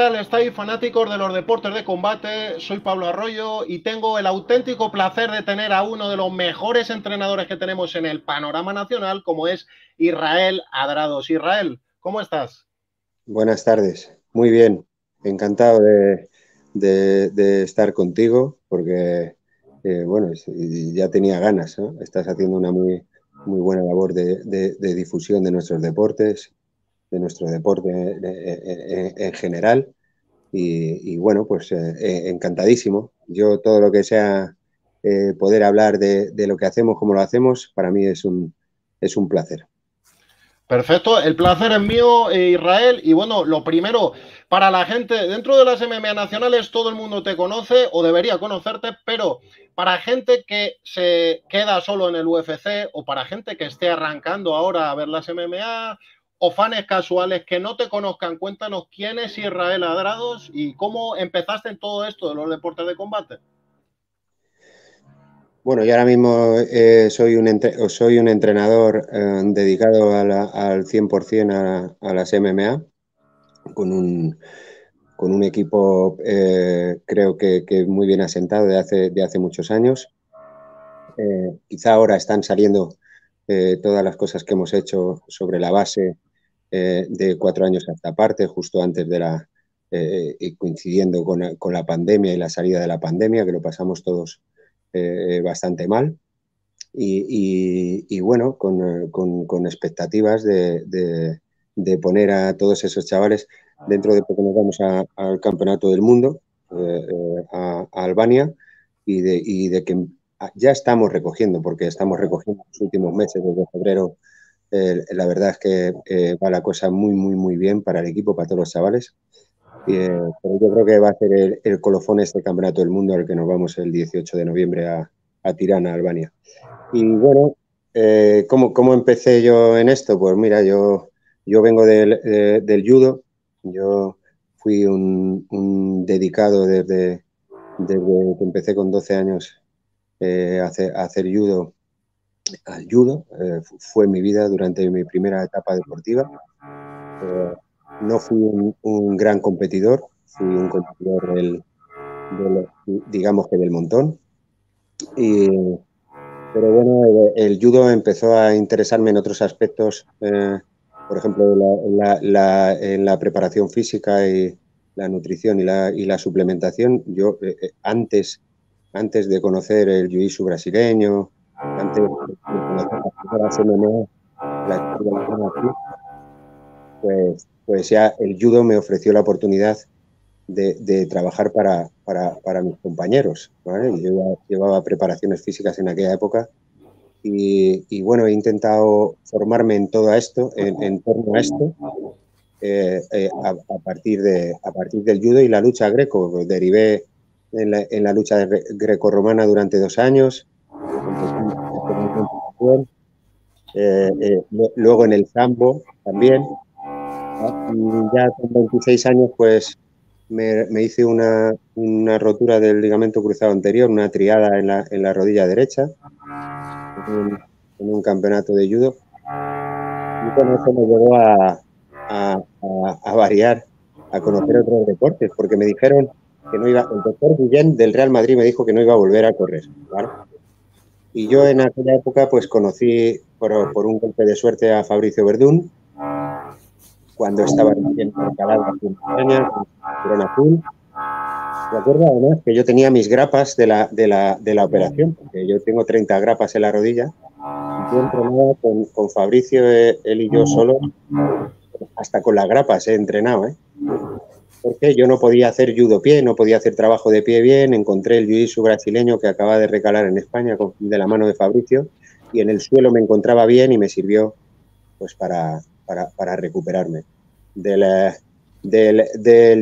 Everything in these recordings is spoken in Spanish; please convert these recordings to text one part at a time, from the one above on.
tal estáis fanáticos de los deportes de combate? Soy Pablo Arroyo y tengo el auténtico placer de tener a uno de los mejores entrenadores que tenemos en el panorama nacional, como es Israel Adrados. Israel, ¿cómo estás? Buenas tardes, muy bien, encantado de, estar contigo porque, eh, bueno, ya tenía ganas, Estás haciendo una muy, muy buena labor de difusión de nuestros deportes de nuestro deporte eh, eh, en general. Y, bueno, pues eh, encantadísimo. Yo todo lo que sea poder hablar de, lo que hacemos, cómo lo hacemos, para mí es un, es un placer. Perfecto, el placer es mío, Israel. Y bueno, lo primero, para la gente, dentro de las MMA nacionales todo el mundo te conoce o debería conocerte, pero para gente que se queda solo en el UFC o para gente que esté arrancando ahora a ver las MMA o fans casuales que no te conozcan, cuéntanos quién es Israel Adrados y cómo empezaste en todo esto de los deportes de combate. Bueno, yo ahora mismo eh, soy, un soy un entrenador eh, dedicado al 100% a, las MMA, con un, equipo eh, creo que, muy bien asentado de hace, de hace muchos años. quizá ahora están saliendo todas las cosas que hemos hecho sobre la base eh, de cuatro años a esta parte, justo antes de la, eh, coincidiendo con, la pandemia y la salida de la pandemia, que lo pasamos todos eh, bastante mal. Y, bueno, con, expectativas de, poner a todos esos chavales dentro de poco nos vamos al campeonato del mundo, eh, a, a, Albania, y de, y de que ya estamos recogiendo, porque estamos recogiendo los últimos meses, desde febrero eh, la verdad es que eh, va la cosa muy, muy, muy bien para el equipo, para todos los chavales. Eh, yo creo que va a ser el, colofón este campeonato del mundo al que nos vamos el 18 de noviembre a, Tirana, Albania. Y bueno, ¿cómo, ¿cómo, empecé yo en esto? Pues mira, yo, yo vengo del, judo. Yo fui un, dedicado desde, que empecé con 12 años a, hacer, judo al judo. Eh, fue mi vida durante mi primera etapa deportiva. Eh, no fui un, gran competidor, fui un competidor del, digamos que del montón. pero bueno, eh, el, judo empezó a interesarme en otros aspectos, por ejemplo, en la preparación física y la nutrición y la, suplementación. Yo antes, antes de conocer el jiu-jitsu brasileño, antes la pues, pues ya el judo me ofreció la oportunidad de, trabajar para, para, para, mis compañeros. ¿vale? Yo llevaba preparaciones físicas en aquella época y, y, bueno, he intentado formarme en todo esto, en, en torno a esto, eh, eh, a, partir de, a partir del judo y la lucha greco. Derivé en la, en la lucha greco-romana durante dos años, eh, eh, luego en el Zambo también. Ah, y ya con 26 años, pues me, hice una, una, rotura del ligamento cruzado anterior, una triada en la, en la rodilla derecha, en, un campeonato de judo. Y con eso me llevó a, a, a, variar, a conocer otros deportes, porque me dijeron que no iba, el doctor Guillén del Real Madrid me dijo que no iba a volver a correr. Y yo en aquella época pues conocí por, un golpe de suerte a Fabricio Verdún cuando estaba en calado en España, en azul. Recuerdo además que yo tenía mis grapas de la, de la, operación, porque yo tengo 30 grapas en la rodilla. Y yo entrenaba con, Fabricio, eh, él y yo solo, hasta con las grapas he entrenado. Eh. Porque yo no podía hacer judo pie, no podía hacer trabajo de pie bien. Encontré el jiu brasileño que acababa de recalar en España de la mano de Fabricio y en el suelo me encontraba bien y me sirvió pues para, para, recuperarme. del,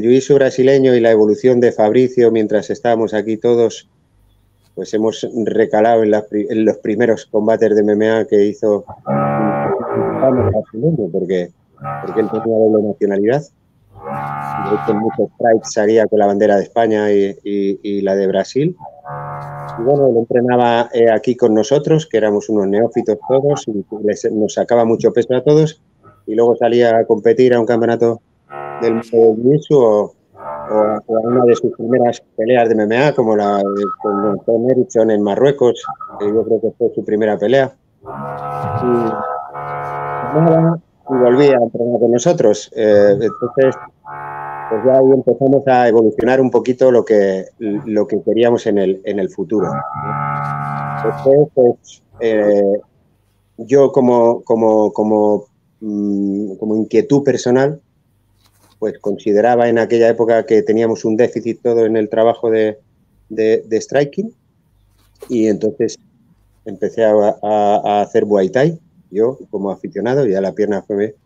juicio brasileño y la evolución de Fabricio mientras estábamos aquí todos, pues hemos recalado en, los primeros combates de MMA que hizo porque, porque él tenía doble nacionalidad muchos strikes salía con la bandera de España y, la de Brasil. Y bueno, él entrenaba eh, aquí con nosotros, que éramos unos neófitos todos, y nos sacaba mucho peso a todos, y luego salía a competir a un campeonato del mundo o, o a una de sus primeras peleas de MMA, como la con Tom Erickson en Marruecos, que yo creo que fue su primera pelea. Y, y volví a entrenar con nosotros. Eh, entonces, pues ya ahí empezamos a evolucionar un poquito lo que, lo que queríamos en el, en el futuro. Pues, eh, yo como, como, como, mm, como inquietud personal, pues consideraba en aquella época que teníamos un déficit todo en el trabajo de, de, striking y entonces empecé a, hacer Muay Thai yo, como aficionado, ya la pierna fue.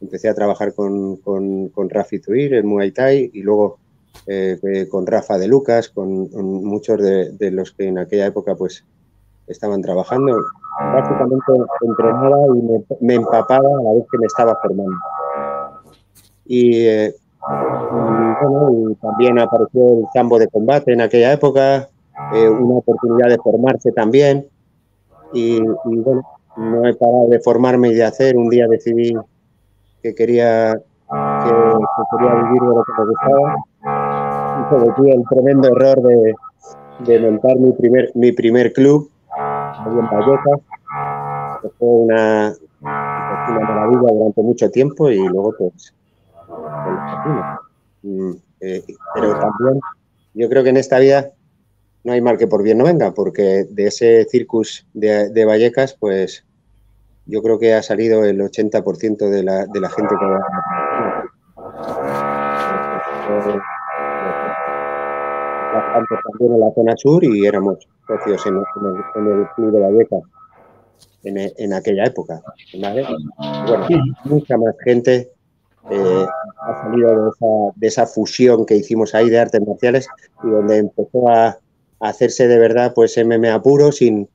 Empecé a trabajar con, con, con Rafi Tuir, el Muay Thai, y luego eh, eh, con Rafa de Lucas, con, muchos de, los que en aquella época pues estaban trabajando. Prácticamente entrenaba y me, empapaba a la vez que me estaba formando. Y, eh, también apareció el campo de combate en aquella época, una oportunidad de formarse también. y bueno, no he parado de formarme y de hacer. Un día decidí que quería, que, quería vivir de lo que me gustaba. Y cometí el tremendo error de, de, montar mi primer, mi primer club ahí en Vallecas. Fue una, maravilla durante mucho tiempo y luego pues... pues eh, pero también yo creo que en esta vida no hay mal que por bien no venga, porque de ese circus de, Vallecas, pues yo creo que ha salido el 80% de la, la gente que la también en la zona sur y éramos socios en, el, club de Vallecas en, aquella época. Bueno, mucha más gente eh, ha salido de esa, de esa fusión que hicimos ahí de artes marciales y donde empezó a, hacerse de verdad pues MMA puro sin,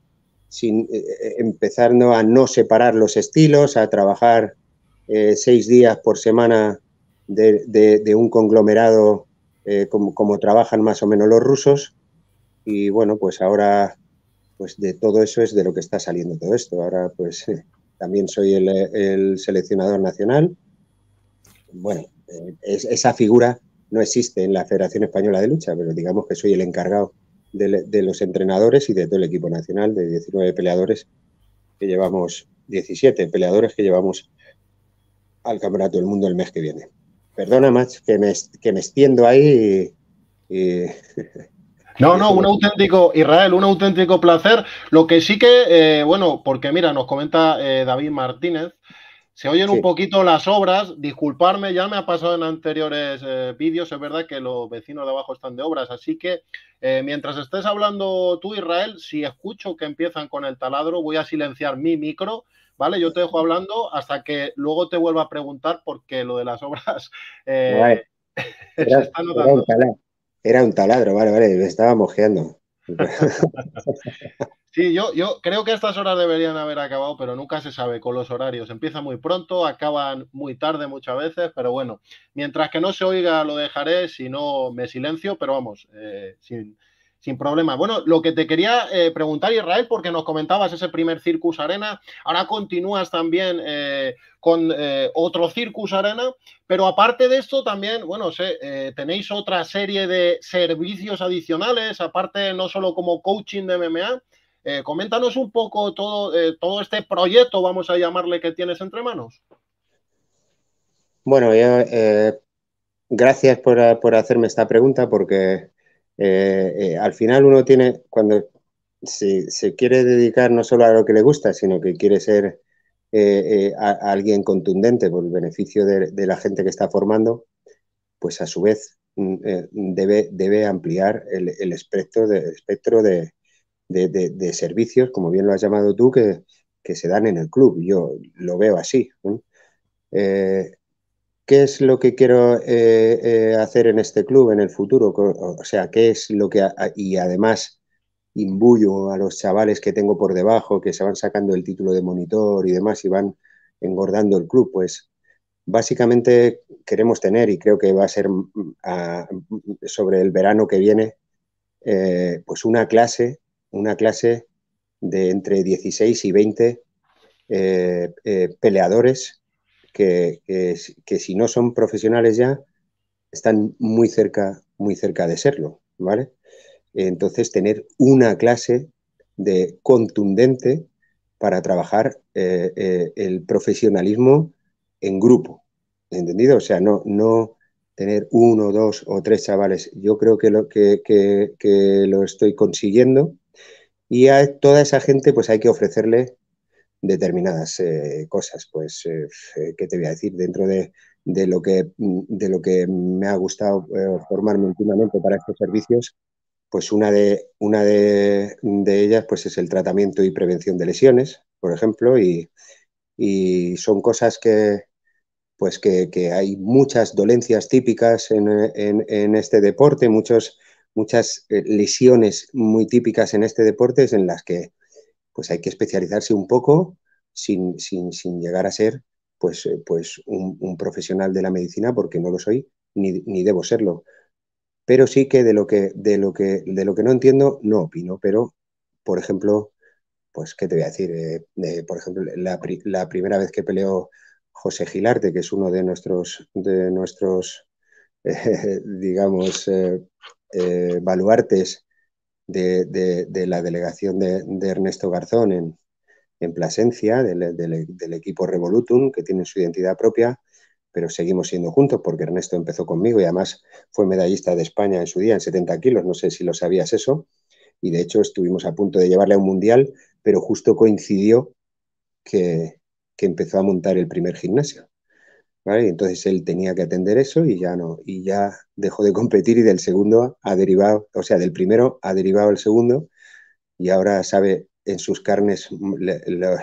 sin eh, eh, empezar a no separar los estilos, a trabajar eh, seis días por semana de, un conglomerado como, como, trabajan más o menos los rusos. Y bueno, pues ahora, pues de todo eso es de lo que está saliendo todo esto. Ahora pues también soy el, el seleccionador nacional. Bueno, esa figura no existe en la Federación Española de Lucha, pero digamos que soy el encargado de, los entrenadores y de todo el equipo nacional, de 19 peleadores que llevamos, 17 peleadores que llevamos al Campeonato del Mundo el mes que viene. Perdona, Max, que me, que me extiendo ahí No, no, un auténtico, Israel, un auténtico placer. Lo que sí que, eh, bueno, porque mira, nos comenta eh, David Martínez, se oyen un poquito las obras, disculparme, ya me ha pasado en anteriores eh, vídeos, es verdad que los vecinos de abajo están de obras, así que eh, mientras estés hablando tú, Israel, si escucho que empiezan con el taladro, voy a silenciar mi micro, ¿vale? Yo te dejo hablando hasta que luego te vuelva a preguntar porque lo de las obras eh, era, un, taladro, era un taladro, vale, vale, estaba mojeando. Sí, yo, yo creo que estas horas deberían haber acabado, pero nunca se sabe con los horarios. Empieza muy pronto, acaban muy tarde muchas veces, pero bueno, mientras que no se oiga lo dejaré, si no me silencio, pero vamos, eh, sin, sin problema. Bueno, lo que te quería eh, preguntar, Israel, porque nos comentabas ese primer Circus Arena, ahora continúas también eh, con otro Circus Arena, pero aparte de esto también, bueno, sé, tenéis otra serie de servicios adicionales, aparte no solo como coaching de MMA, eh, coméntanos un poco todo, eh, todo este proyecto, vamos a llamarle, que tienes entre manos. Bueno, eh, gracias por, hacerme esta pregunta porque al final uno tiene, cuando se quiere dedicar no solo a lo que le gusta, sino que quiere ser alguien contundente por el beneficio de, la gente que está formando, pues a su vez mm, debe, debe ampliar el, el espectro espectro de de, servicios, como bien lo has llamado tú, que, que, se dan en el club. Yo lo veo así. Eh, ¿Qué es lo que quiero eh, eh, hacer en este club en el futuro? O sea, ¿qué es lo que... y además imbuyo a los chavales que tengo por debajo, que se van sacando el título de monitor y demás y van engordando el club, pues básicamente queremos tener, y creo que va a ser mm, mm, sobre el verano que viene, pues una clase una clase de entre 16 y 20 eh, eh, peleadores que, que, si no son profesionales ya, están muy cerca, muy cerca de serlo, ¿vale? Entonces, tener una clase de contundente para trabajar eh, el profesionalismo en grupo, ¿entendido? O sea, no, no tener uno, dos o tres chavales. Yo creo que lo, que, que lo estoy consiguiendo y a toda esa gente pues hay que ofrecerle determinadas eh, cosas. Pues, eh, eh, ¿qué te voy a decir? Dentro de, lo, que, de lo que me ha gustado formarme últimamente para estos servicios, pues una, de, una de, ellas pues es el tratamiento y prevención de lesiones, por ejemplo, y, son cosas que pues que, hay muchas dolencias típicas en este deporte, muchos muchas eh, lesiones muy típicas en este deporte es en las que pues hay que especializarse un poco sin, sin, llegar a ser pues, eh, pues un, profesional de la medicina porque no lo soy ni, debo serlo. Pero sí que de lo que, de lo que de lo que no entiendo no opino, pero por ejemplo, pues qué te voy a decir, eh, por ejemplo, la, primera vez que peleó José Gilarte, que es uno de nuestros de nuestros digamos eh, baluartes de, la delegación de, Ernesto Garzón en, Plasencia, del, equipo Revolutum, que tiene su identidad propia, pero seguimos siendo juntos porque Ernesto empezó conmigo y además fue medallista de España en su día en 70 kilos, no sé si lo sabías eso, y de hecho estuvimos a punto de llevarle a un mundial, pero justo coincidió que empezó a montar el primer gimnasio entonces él tenía que atender eso y ya no, y ya dejó de competir y del segundo ha derivado, o sea, del primero ha derivado el segundo y ahora sabe en sus carnes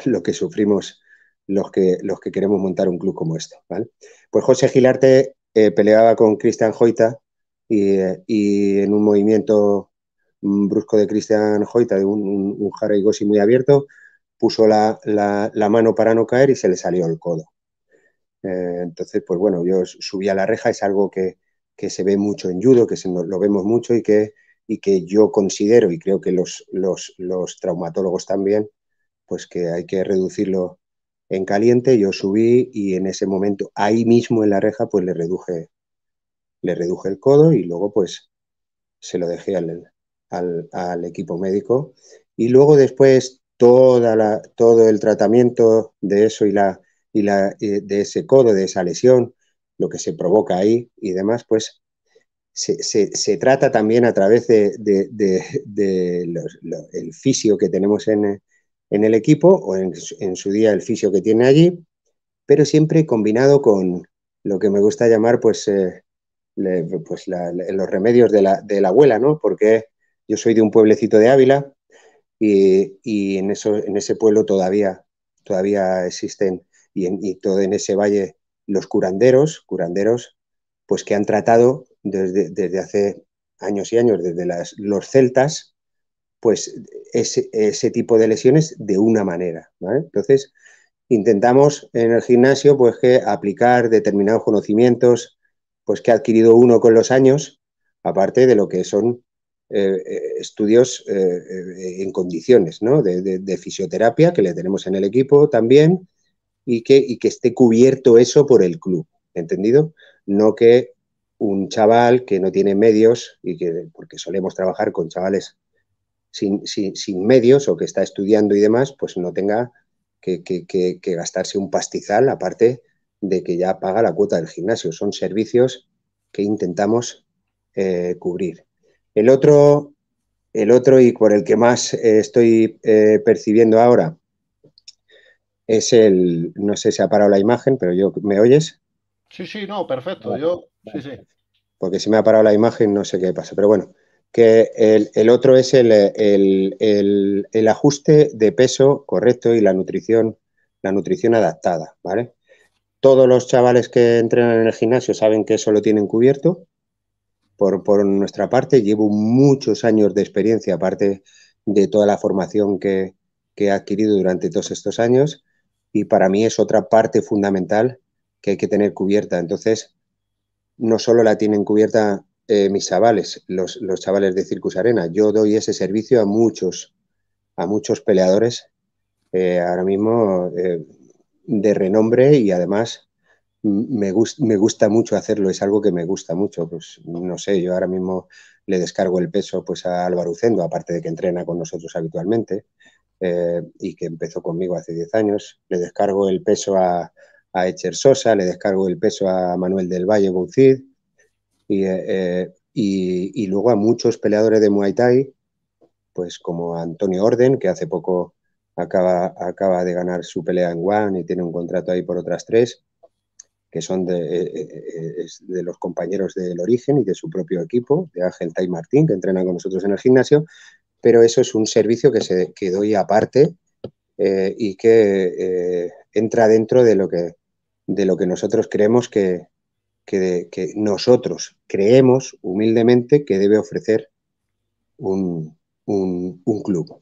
lo, que sufrimos los que, los que queremos montar un club como este, Pues José Gilarte eh, peleaba con Cristian Joita eh, y, en un movimiento brusco de Cristian Joita, de un, un, muy abierto, puso la, la mano para no caer y se le salió el codo. Eh, entonces, pues bueno, yo subí a la reja, es algo que, que se ve mucho en judo, que se, lo vemos mucho y que, y que yo considero, y creo que los, los, los traumatólogos también, pues que hay que reducirlo en caliente. Yo subí y en ese momento, ahí mismo en la reja, pues le reduje, le reduje el codo y luego pues se lo dejé al, al, al equipo médico. Y luego después toda la, todo el tratamiento de eso y la, y la, eh, de ese codo, de esa lesión, lo que se provoca ahí y demás, pues se, trata también a través del de, fisio que tenemos en, el equipo o en, su día el fisio que tiene allí, pero siempre combinado con lo que me gusta llamar pues, eh, pues los remedios de la, abuela, ¿no? Porque yo soy de un pueblecito de Ávila y, en, eso, en ese pueblo todavía, todavía existen y, todo en ese valle los curanderos, curanderos, pues que han tratado desde, hace años y años, desde las, los celtas, pues ese, tipo de lesiones de una manera. Entonces, intentamos en el gimnasio pues que aplicar determinados conocimientos pues que ha adquirido uno con los años, aparte de lo que son eh, eh, estudios eh, en condiciones, ¿no? de, fisioterapia que le tenemos en el equipo también, y que, y que esté cubierto eso por el club, ¿entendido? No que un chaval que no tiene medios y que, porque solemos trabajar con chavales sin, medios o que está estudiando y demás, pues no tenga que, gastarse un pastizal, aparte de que ya paga la cuota del gimnasio. Son servicios que intentamos eh, cubrir. El otro, el otro y por el que más eh, estoy eh, percibiendo ahora es el, no sé si ha parado la imagen, pero yo, ¿me oyes? Sí, sí, no, perfecto, yo, sí, sí. Porque si me ha parado la imagen, no sé qué pasa, pero bueno, que el, otro es el, el, ajuste de peso correcto y la nutrición, la nutrición adaptada, ¿vale? Todos los chavales que entrenan en el gimnasio saben que eso lo tienen cubierto. Por, nuestra parte, llevo muchos años de experiencia, aparte de toda la formación que, que he adquirido durante todos estos años y para mí es otra parte fundamental que hay que tener cubierta. Entonces, no solo la tienen cubierta eh, mis chavales, los, chavales de Circus Arena, yo doy ese servicio a muchos, a muchos peleadores eh, ahora mismo eh, de renombre y además me, gusta mucho hacerlo, es algo que me gusta mucho. Pues no sé, yo ahora mismo le descargo el peso pues a Álvaro Ucendo, aparte de que entrena con nosotros habitualmente. Eh, y que empezó conmigo hace 10 años. Le descargo el peso a, Echer Sosa, le descargo el peso a Manuel del Valle Boucid eh, eh, y, luego a muchos peleadores de Muay Thai, pues como Antonio Orden, que hace poco acaba, de ganar su pelea en One y tiene un contrato ahí por otras tres, que son de, los compañeros del origen y de su propio equipo, de Ángel Tai Martín, que entrena con nosotros en el gimnasio, pero eso es un servicio que, se, quedó doy aparte eh, y que eh, entra dentro de lo que, de lo que nosotros creemos que, que, nosotros creemos humildemente que debe ofrecer un, un club.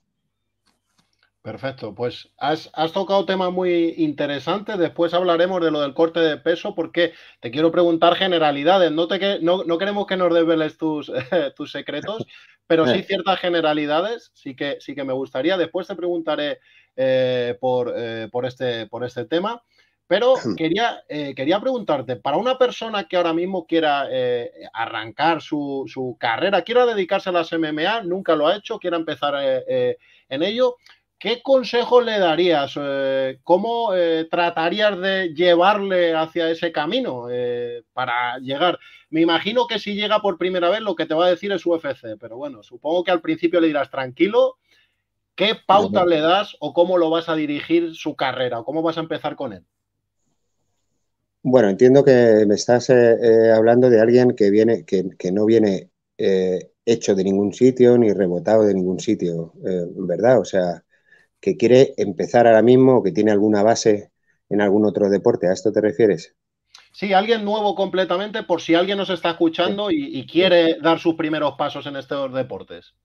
Perfecto, pues has, tocado temas muy interesantes. Después hablaremos de lo del corte de peso, porque te quiero preguntar generalidades. No, te, no queremos que nos desveles tus, tus secretos, pero sí eh. ciertas generalidades. Sí que, sí que me gustaría. Después te preguntaré eh, por, eh, por, este, por este tema. Pero quería, quería preguntarte, para una persona que ahora mismo quiera arrancar su, su, carrera, quiera dedicarse a las MMA, nunca lo ha hecho, quiera empezar en ello, ¿Qué consejo le darías? Eh, ¿Cómo eh, tratarías de llevarle hacia ese camino eh, para llegar? Me imagino que si llega por primera vez lo que te va a decir es UFC, pero bueno, supongo que al principio le dirás tranquilo. ¿Qué pauta le das o cómo lo vas a dirigir su carrera o cómo vas a empezar con él? Bueno, entiendo que me estás hablando de alguien que viene, que no viene hecho de ningún sitio ni rebotado de ningún sitio, ¿verdad? O sea, que quiere empezar ahora mismo o que tiene alguna base en algún otro deporte. ¿A esto te refieres? Sí, alguien nuevo completamente, por si alguien nos está escuchando y, quiere dar sus primeros pasos en estos deportes.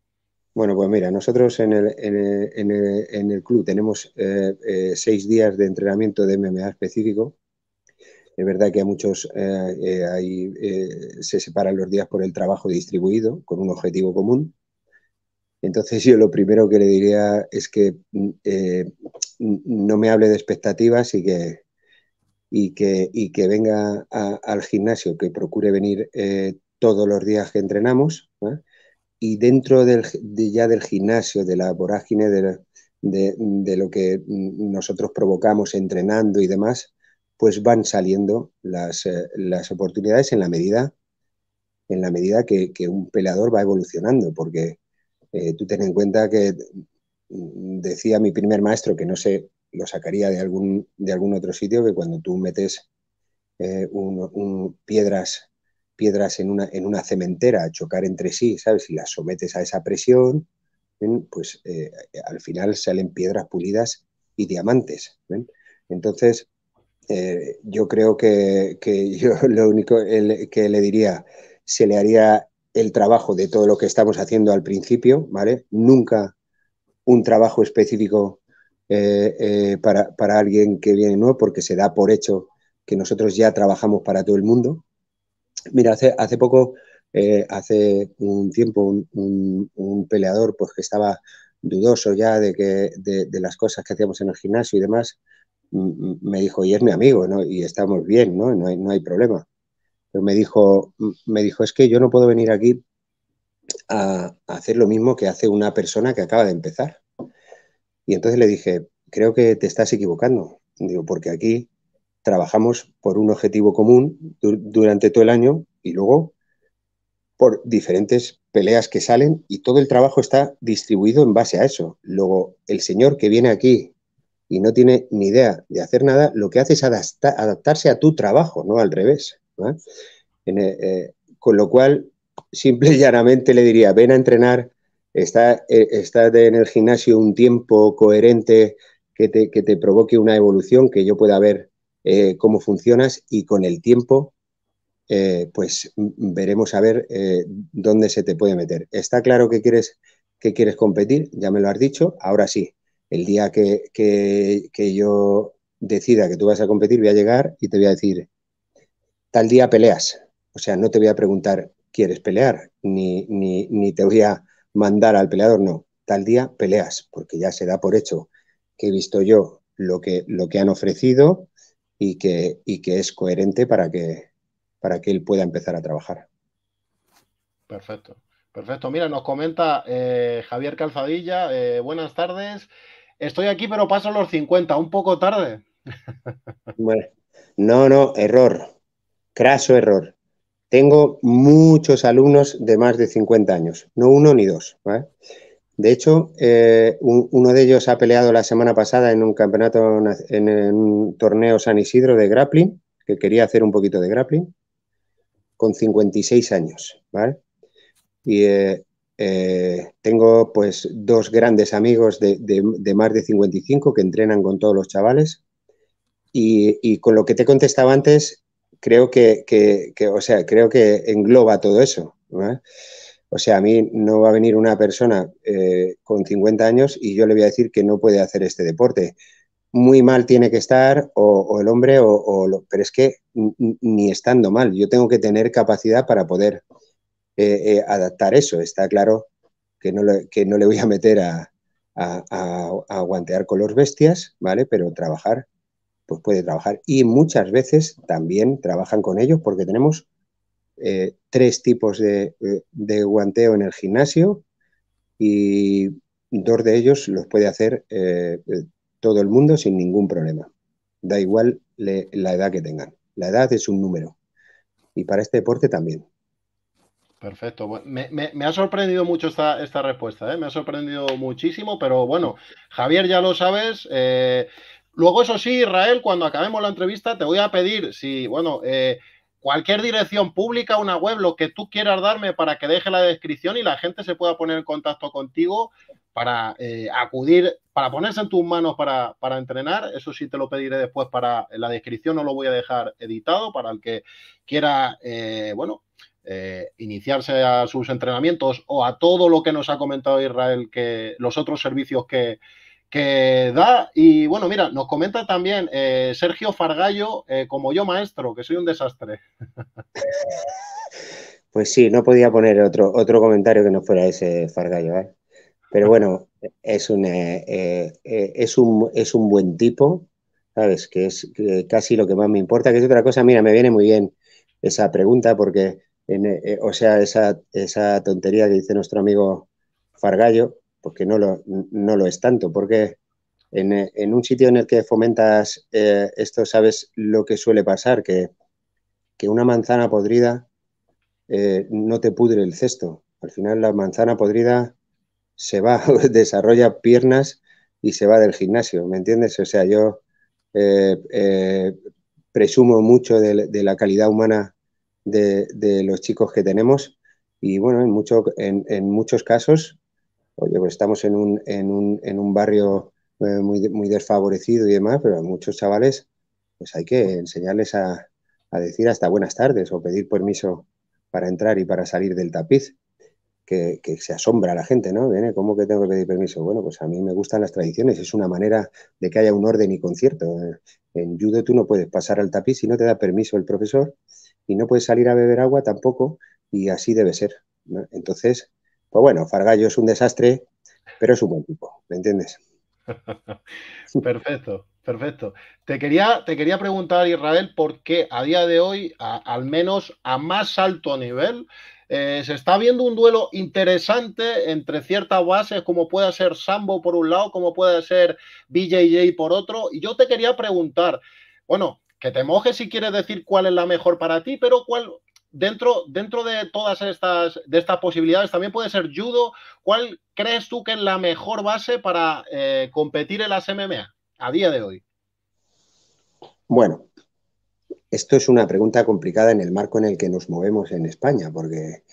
Bueno, pues mira, nosotros en el, club tenemos eh, eh, seis días de entrenamiento de MMA específico. Es verdad que a muchos eh, eh, se separan los días por el trabajo distribuido con un objetivo común. Entonces yo lo primero que le diría es que mm, eh, no me hable de expectativas y que, y que, que venga al gimnasio, que procure venir eh, todos los días que entrenamos. Y dentro del, ya del gimnasio, de la vorágine, de, lo que mm, nosotros provocamos entrenando y demás, pues van saliendo eh, las, oportunidades en la medida en la medida que, que un peleador va evolucionando, porque eh, tú ten en cuenta que mm, decía mi primer maestro, que no sé, lo sacaría de algún, de algún otro sitio, que cuando tú metes eh, piedras, piedras en, una, en una cementera a chocar entre sí, ¿sabes? Y las sometes a esa presión, pues eh, al final salen piedras pulidas y diamantes. Entonces, yo creo que, que, yo lo único que le diría, se le haría el trabajo de todo lo que estamos haciendo al principio, ¿vale? Nunca un trabajo específico eh, eh, para, alguien que viene nuevo, porque se da por hecho que nosotros ya trabajamos para todo el mundo. Mira, hace, hace poco, eh, hace un tiempo, un, peleador pues que estaba dudoso ya de, que, de, de las cosas que hacíamos en el gimnasio y demás, me dijo, y es mi amigo, ¿no? Y estamos bien, ¿no? No hay, no hay problema pero me dijo, me dijo, es que yo no puedo venir aquí a, hacer lo mismo que hace una persona que acaba de empezar. Y entonces le dije, creo que te estás equivocando. Digo, porque aquí trabajamos por un objetivo común durante todo el año y luego por diferentes peleas que salen y todo el trabajo está distribuido en base a eso. Luego, el señor que viene aquí y no tiene ni idea de hacer nada, lo que hace es adaptarse a tu trabajo, no al revés. Eh, eh, con lo cual, simple y llanamente le diría, ven a entrenar, está, eh, está en el gimnasio un tiempo coherente que te, provoque una evolución, que yo pueda ver cómo funcionas y con el tiempo, pues veremos a ver dónde se te puede meter. Está claro que quieres, que quieres competir, ya me lo has dicho, ahora sí, el día que, que yo decida que tú vas a competir, voy a llegar y te voy a decir, tal día peleas. O sea, no te voy a preguntar, ¿quieres pelear? Ni, ni, te voy a mandar al peleador, no. Tal día peleas, porque ya se da por hecho que he visto yo lo que, lo que han ofrecido y que, que es coherente para que, para que él pueda empezar a trabajar. Perfecto. Perfecto. Mira, nos comenta eh, Javier Calzadilla. Eh, buenas tardes. Estoy aquí, pero paso los 50, un poco tarde. Bueno, no, no, error. Craso error. Tengo muchos alumnos de más de 50 años, no uno ni dos. De hecho, eh, uno de ellos ha peleado la semana pasada en un campeonato, en un torneo San Isidro de grappling, que quería hacer un poquito de grappling, con 56 años, Y eh, eh, tengo pues dos grandes amigos de, de, más de 55 que entrenan con todos los chavales. Y, y con lo que te contestaba antes, creo que, o sea, creo que engloba todo eso. O sea, a mí no va a venir una persona eh, con 50 años y yo le voy a decir que no puede hacer este deporte. Muy mal tiene que estar o, el hombre, o, pero es que ni estando mal, yo tengo que tener capacidad para poder eh, eh, adaptar eso. Está claro que no, le, que no le voy a meter a, a, con los bestias, ¿vale? Pero trabajar pues puede trabajar. Y muchas veces también trabajan con ellos porque tenemos eh, tres tipos eh, de, guanteo en el gimnasio y dos de ellos los puede hacer eh, todo el mundo sin ningún problema. Da igual la edad que tengan. La edad es un número. Y para este deporte también. Perfecto. Me, ha sorprendido mucho esta, esta respuesta, me ha sorprendido muchísimo, pero bueno, Javier, ya lo sabes, Luego, eso sí, Israel, cuando acabemos la entrevista, te voy a pedir si, bueno, eh, cualquier dirección pública, una web, lo que tú quieras darme para que deje la descripción y la gente se pueda poner en contacto contigo para eh, acudir, para ponerse en tus manos para, entrenar. Eso sí te lo pediré después para la descripción, no lo voy a dejar editado para el que quiera, eh, bueno, iniciarse a sus entrenamientos o a todo lo que nos ha comentado Israel, que los otros servicios que, que da. Y bueno, mira, nos comenta también eh, Sergio Fargallo, eh, como yo maestro, que soy un desastre. Pues sí, no podía poner otro, otro comentario que no fuera ese Fargallo, ¿eh? Pero bueno, es un, es un, es un buen tipo, ¿sabes? Que es casi lo que más me importa, que es otra cosa. Mira, me viene muy bien esa pregunta porque, o sea, esa tontería que dice nuestro amigo Fargallo, porque no lo, no lo es tanto, porque en, un sitio en el que fomentas eh, esto sabes lo que suele pasar, que, una manzana podrida eh, no te pudre el cesto. Al final la manzana podrida se va, desarrolla piernas y se va del gimnasio, ¿me entiendes? O sea, yo eh, presumo mucho de, la calidad humana de, los chicos que tenemos y bueno, en, mucho, en, muchos casos pues estamos en un, barrio eh, muy, muy desfavorecido y demás, pero a muchos chavales pues hay que enseñarles a, decir hasta buenas tardes o pedir permiso para entrar y para salir del tapiz, que, se asombra a la gente, ¿no? Viene, ¿cómo que tengo que pedir permiso? Bueno, pues a mí me gustan las tradiciones, es una manera de que haya un orden y concierto. En judo tú no puedes pasar al tapiz si no te da permiso el profesor y no puedes salir a beber agua tampoco y así debe ser. Entonces, pues bueno, Fargallo es un desastre, pero es un buen tipo, ¿me entiendes? perfecto, perfecto. Te quería, te quería preguntar, Israel, por qué a día de hoy, al menos a más alto nivel, eh, se está viendo un duelo interesante entre ciertas bases, como puede ser Sambo por un lado, como puede ser BJJ por otro. Y yo te quería preguntar, bueno, que te mojes si quieres decir cuál es la mejor para ti, pero cuál dentro, de todas estas, de estas posibilidades, también puede ser judo. ¿Cuál crees tú que es la mejor base para eh, competir en las MMA a día de hoy? Bueno, esto es una pregunta complicada en el marco en el que nos movemos en España, porque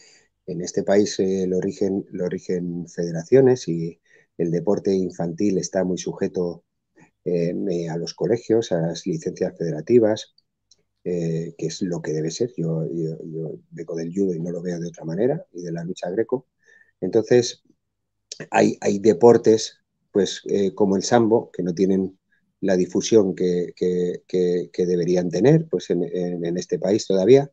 en este país eh, lo el, origen, federaciones y el deporte infantil está muy sujeto eh, a los colegios, a las licencias federativas. Eh, que es lo que debe ser. Yo, yo, vengo del judo y no lo veo de otra manera, y de la lucha greco. Entonces, hay, hay deportes pues, eh, como el sambo, que no tienen la difusión que, deberían tener pues, en, este país todavía.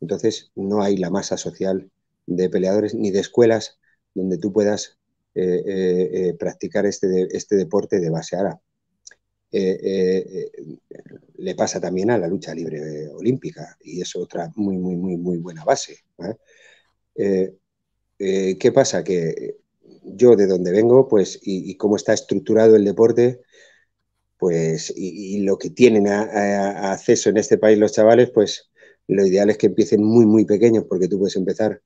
Entonces, no hay la masa social de peleadores ni de escuelas donde tú puedas eh, practicar este, este deporte de base. árabe. Eh, eh, le pasa también a la lucha libre olímpica y es otra muy, muy, muy, muy buena base. ¿eh? ¿Qué pasa? Que yo de donde vengo, pues, y, cómo está estructurado el deporte, pues, y, lo que tienen acceso en este país los chavales, pues, lo ideal es que empiecen muy, muy pequeños, porque tú puedes empezar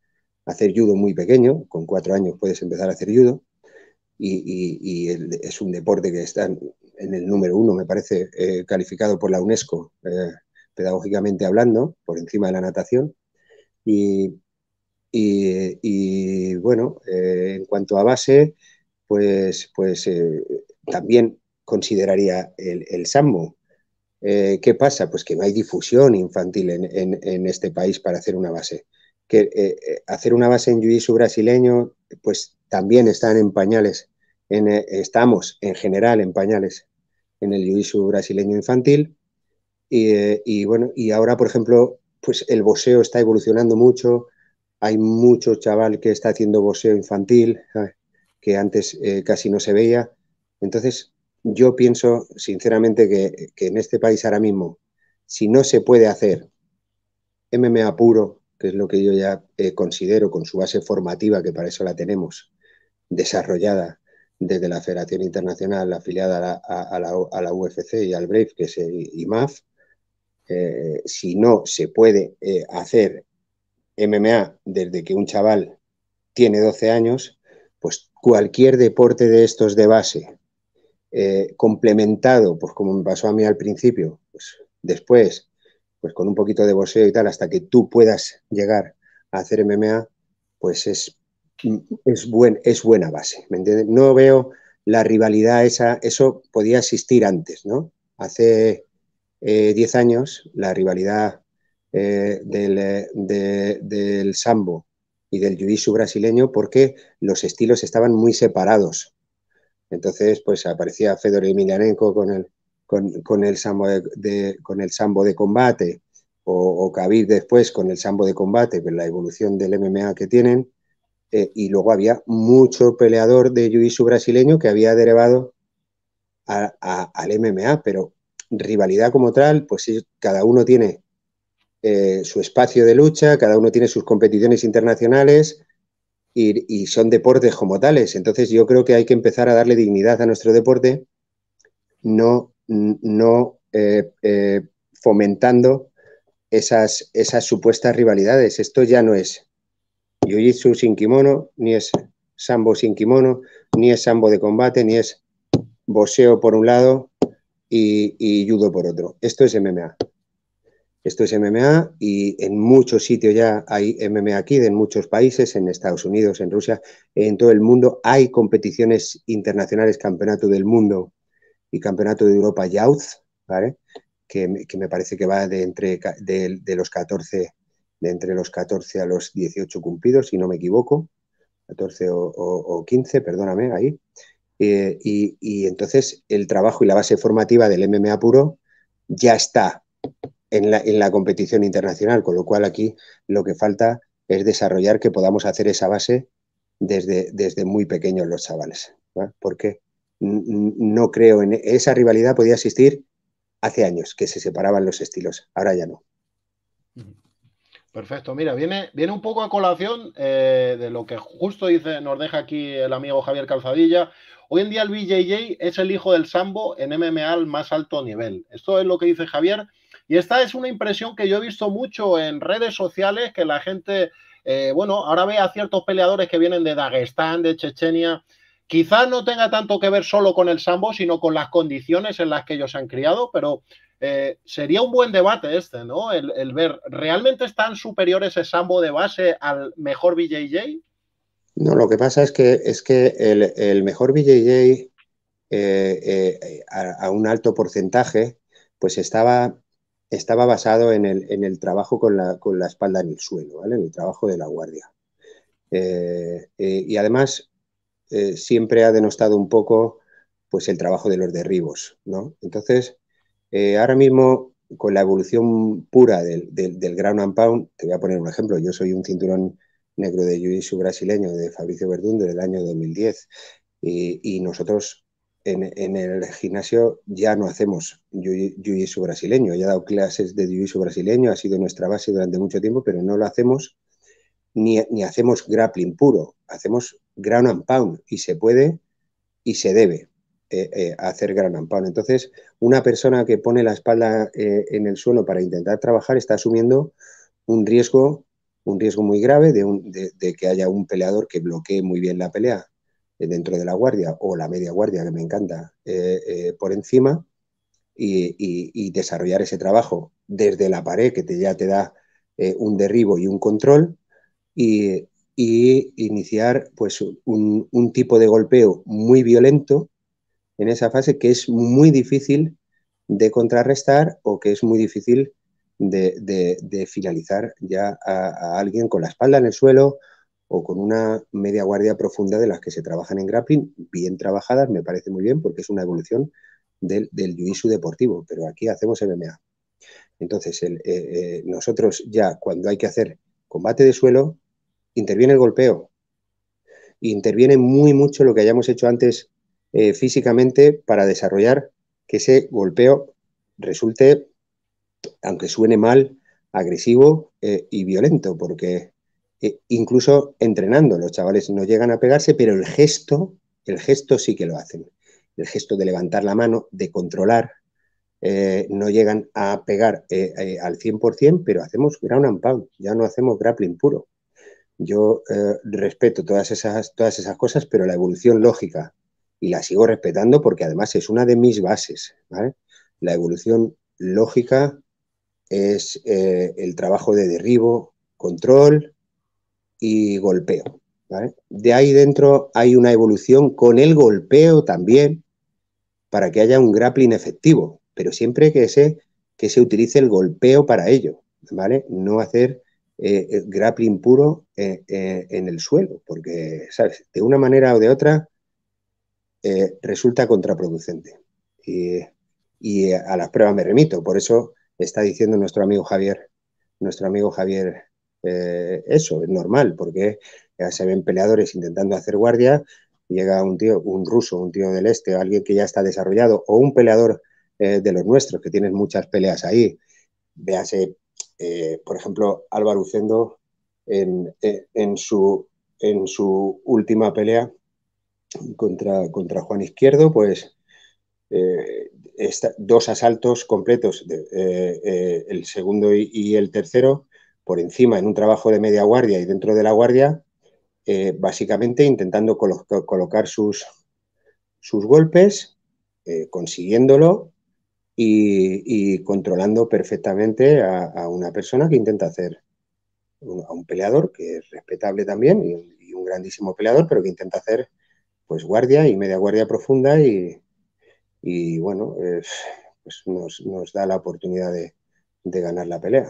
a hacer judo muy pequeño, con cuatro años puedes empezar a hacer judo, y, y es un deporte que está en el número uno, me parece, eh, calificado por la UNESCO, eh, pedagógicamente hablando, por encima de la natación. Y, bueno, eh, en cuanto a base, pues, pues también consideraría el, sambo. ¿Qué pasa? Pues que no hay difusión infantil en, este país para hacer una base. Que hacer una base en jiu brasileño, pues también están en pañales estamos en general en pañales en el jiu brasileño infantil. Eh, y, bueno, y ahora, por ejemplo, pues el boseo está evolucionando mucho. Hay mucho chaval que está haciendo boxeo infantil, ah, que antes eh, casi no se veía. Entonces, yo pienso sinceramente que, en este país ahora mismo, si no se puede hacer MMA puro, que es lo que yo ya eh, considero con su base formativa, que para eso la tenemos desarrollada desde la Federación Internacional afiliada a la, UFC y al BRAVE, que es el IMAF, eh, si no se puede eh, hacer MMA desde que un chaval tiene 12 años, pues cualquier deporte de estos de base, eh, complementado, pues como me pasó a mí al principio, pues después, pues con un poquito de boxeo y tal, hasta que tú puedas llegar a hacer MMA, pues es es, es buena base, No veo la rivalidad esa, eso podía existir antes, ¿no? Hace 10 eh, años la rivalidad eh, eh, del, sambo y del jiu brasileño porque los estilos estaban muy separados. Entonces, pues aparecía Fedor y con el, con, el, sambo, de, con el sambo de combate o, o Khabib después con el sambo de combate, pero la evolución del MMA que tienen eh, y luego había mucho peleador de jiu brasileño que había derivado al MMA, pero rivalidad como tal, pues cada uno tiene eh, su espacio de lucha, cada uno tiene sus competiciones internacionales y, son deportes como tales. Entonces yo creo que hay que empezar a darle dignidad a nuestro deporte, no, no eh, fomentando esas, esas supuestas rivalidades. Esto ya no es Yojitsu sin kimono, ni es sambo sin kimono, ni es sambo de combate, ni es boxeo por un lado y, judo por otro. Esto es MMA. Esto es MMA y en muchos sitios ya hay MMA aquí, en muchos países, en Estados Unidos, en Rusia, en todo el mundo. Hay competiciones internacionales, campeonato del mundo y campeonato de Europa Youth, ¿vale? Que, me parece que va de entre de, los 14 de entre los 14 a los 18 cumplidos, si no me equivoco, 14 o, 15, perdóname, ahí. Eh, y, entonces el trabajo y la base formativa del MMA puro ya está en la, en la competición internacional, con lo cual aquí lo que falta es desarrollar que podamos hacer esa base desde, desde muy pequeños los chavales, porque no creo en e, esa rivalidad podía existir hace años, que se separaban los estilos, ahora ya no. Perfecto, mira, viene, viene un poco a colación eh, de lo que justo dice, nos deja aquí el amigo Javier Calzadilla. Hoy en día el BJJ es el hijo del sambo en MMA al más alto nivel. Esto es lo que dice Javier. Y esta es una impresión que yo he visto mucho en redes sociales, que la gente, eh, bueno, ahora ve a ciertos peleadores que vienen de Dagestán, de Chechenia. Quizás no tenga tanto que ver solo con el sambo, sino con las condiciones en las que ellos se han criado, pero eh, sería un buen debate este, ¿no? El, ver, ¿realmente están superiores ese Sambo de base al mejor BJJ? No, lo que pasa es que, es que el, mejor BJJ eh, eh, a, un alto porcentaje, pues estaba, estaba basado en el, trabajo con la, espalda en el suelo, ¿vale? En el trabajo de la guardia. y además, siempre ha denostado un poco pues el trabajo de los derribos, ¿no? Entonces, eh, ahora mismo, con la evolución pura del, ground and pound, te voy a poner un ejemplo. Yo soy un cinturón negro de jiu-jitsu brasileño de Fabricio Verdún del año 2010 y, nosotros en, el gimnasio ya no hacemos jiu brasileño. Ya he dado clases de jiu-jitsu brasileño, ha sido nuestra base durante mucho tiempo, pero no lo hacemos ni, ni hacemos grappling puro, hacemos ground and pound y se puede y se debe. Eh, eh, hacer gran amparo. Entonces, una persona que pone la espalda eh, en el suelo para intentar trabajar está asumiendo un riesgo, un riesgo muy grave de, que haya un peleador que bloquee muy bien la pelea dentro de la guardia o la media guardia, que me encanta, por encima y, desarrollar ese trabajo desde la pared que ya te da un derribo y un control. Y, iniciar pues, un, un tipo de golpeo muy violento en esa fase que es muy difícil de contrarrestar o que es muy difícil de, finalizar ya a, alguien con la espalda en el suelo o con una media guardia profunda de las que se trabajan en grappling, bien trabajadas, me parece muy bien porque es una evolución del, del deportivo, pero aquí hacemos MMA. Entonces, eh, eh, nosotros ya cuando hay que hacer combate de suelo, interviene el golpeo, interviene muy mucho lo que hayamos hecho antes eh, físicamente para desarrollar que ese golpeo resulte, aunque suene mal, agresivo eh, y violento, porque eh, incluso entrenando los chavales no llegan a pegarse, pero el gesto, el gesto sí que lo hacen. El gesto de levantar la mano, de controlar, no llegan a pegar al 100%, pero hacemos ground and pound, ya no hacemos grappling puro. Yo respeto todas esas, todas esas cosas, pero la evolución lógica y la sigo respetando porque además es una de mis bases. La evolución lógica es eh, el trabajo de derribo, control y golpeo. De ahí dentro hay una evolución con el golpeo también para que haya un grappling efectivo, pero siempre que se, que se utilice el golpeo para ello, ¿vale? No hacer eh, eh, grappling puro en el suelo, porque, ¿sabes? De una manera o de otra, eh, resulta contraproducente. Y, a las pruebas me remito, por eso está diciendo nuestro amigo Javier, nuestro amigo Javier, eh, eso es normal, porque ya se ven peleadores intentando hacer guardia, llega un tío, un ruso, un tío del este, alguien que ya está desarrollado, o un peleador eh, de los nuestros, que tienen muchas peleas ahí. Véase, por ejemplo, Álvaro Ucendo en su última pelea contra, contra Juan Izquierdo, pues eh, dos asaltos completos, eh, eh, el segundo y, el tercero, por encima en un trabajo de media guardia y dentro de la guardia, básicamente intentando colocar sus, sus golpes, consiguiéndolo y, controlando perfectamente a, una persona que intenta hacer, a un peleador que es respetable también y un grandísimo peleador, pero que intenta hacer pues guardia y media guardia profunda y, bueno, pues nos, nos, da la oportunidad de, ganar la pelea.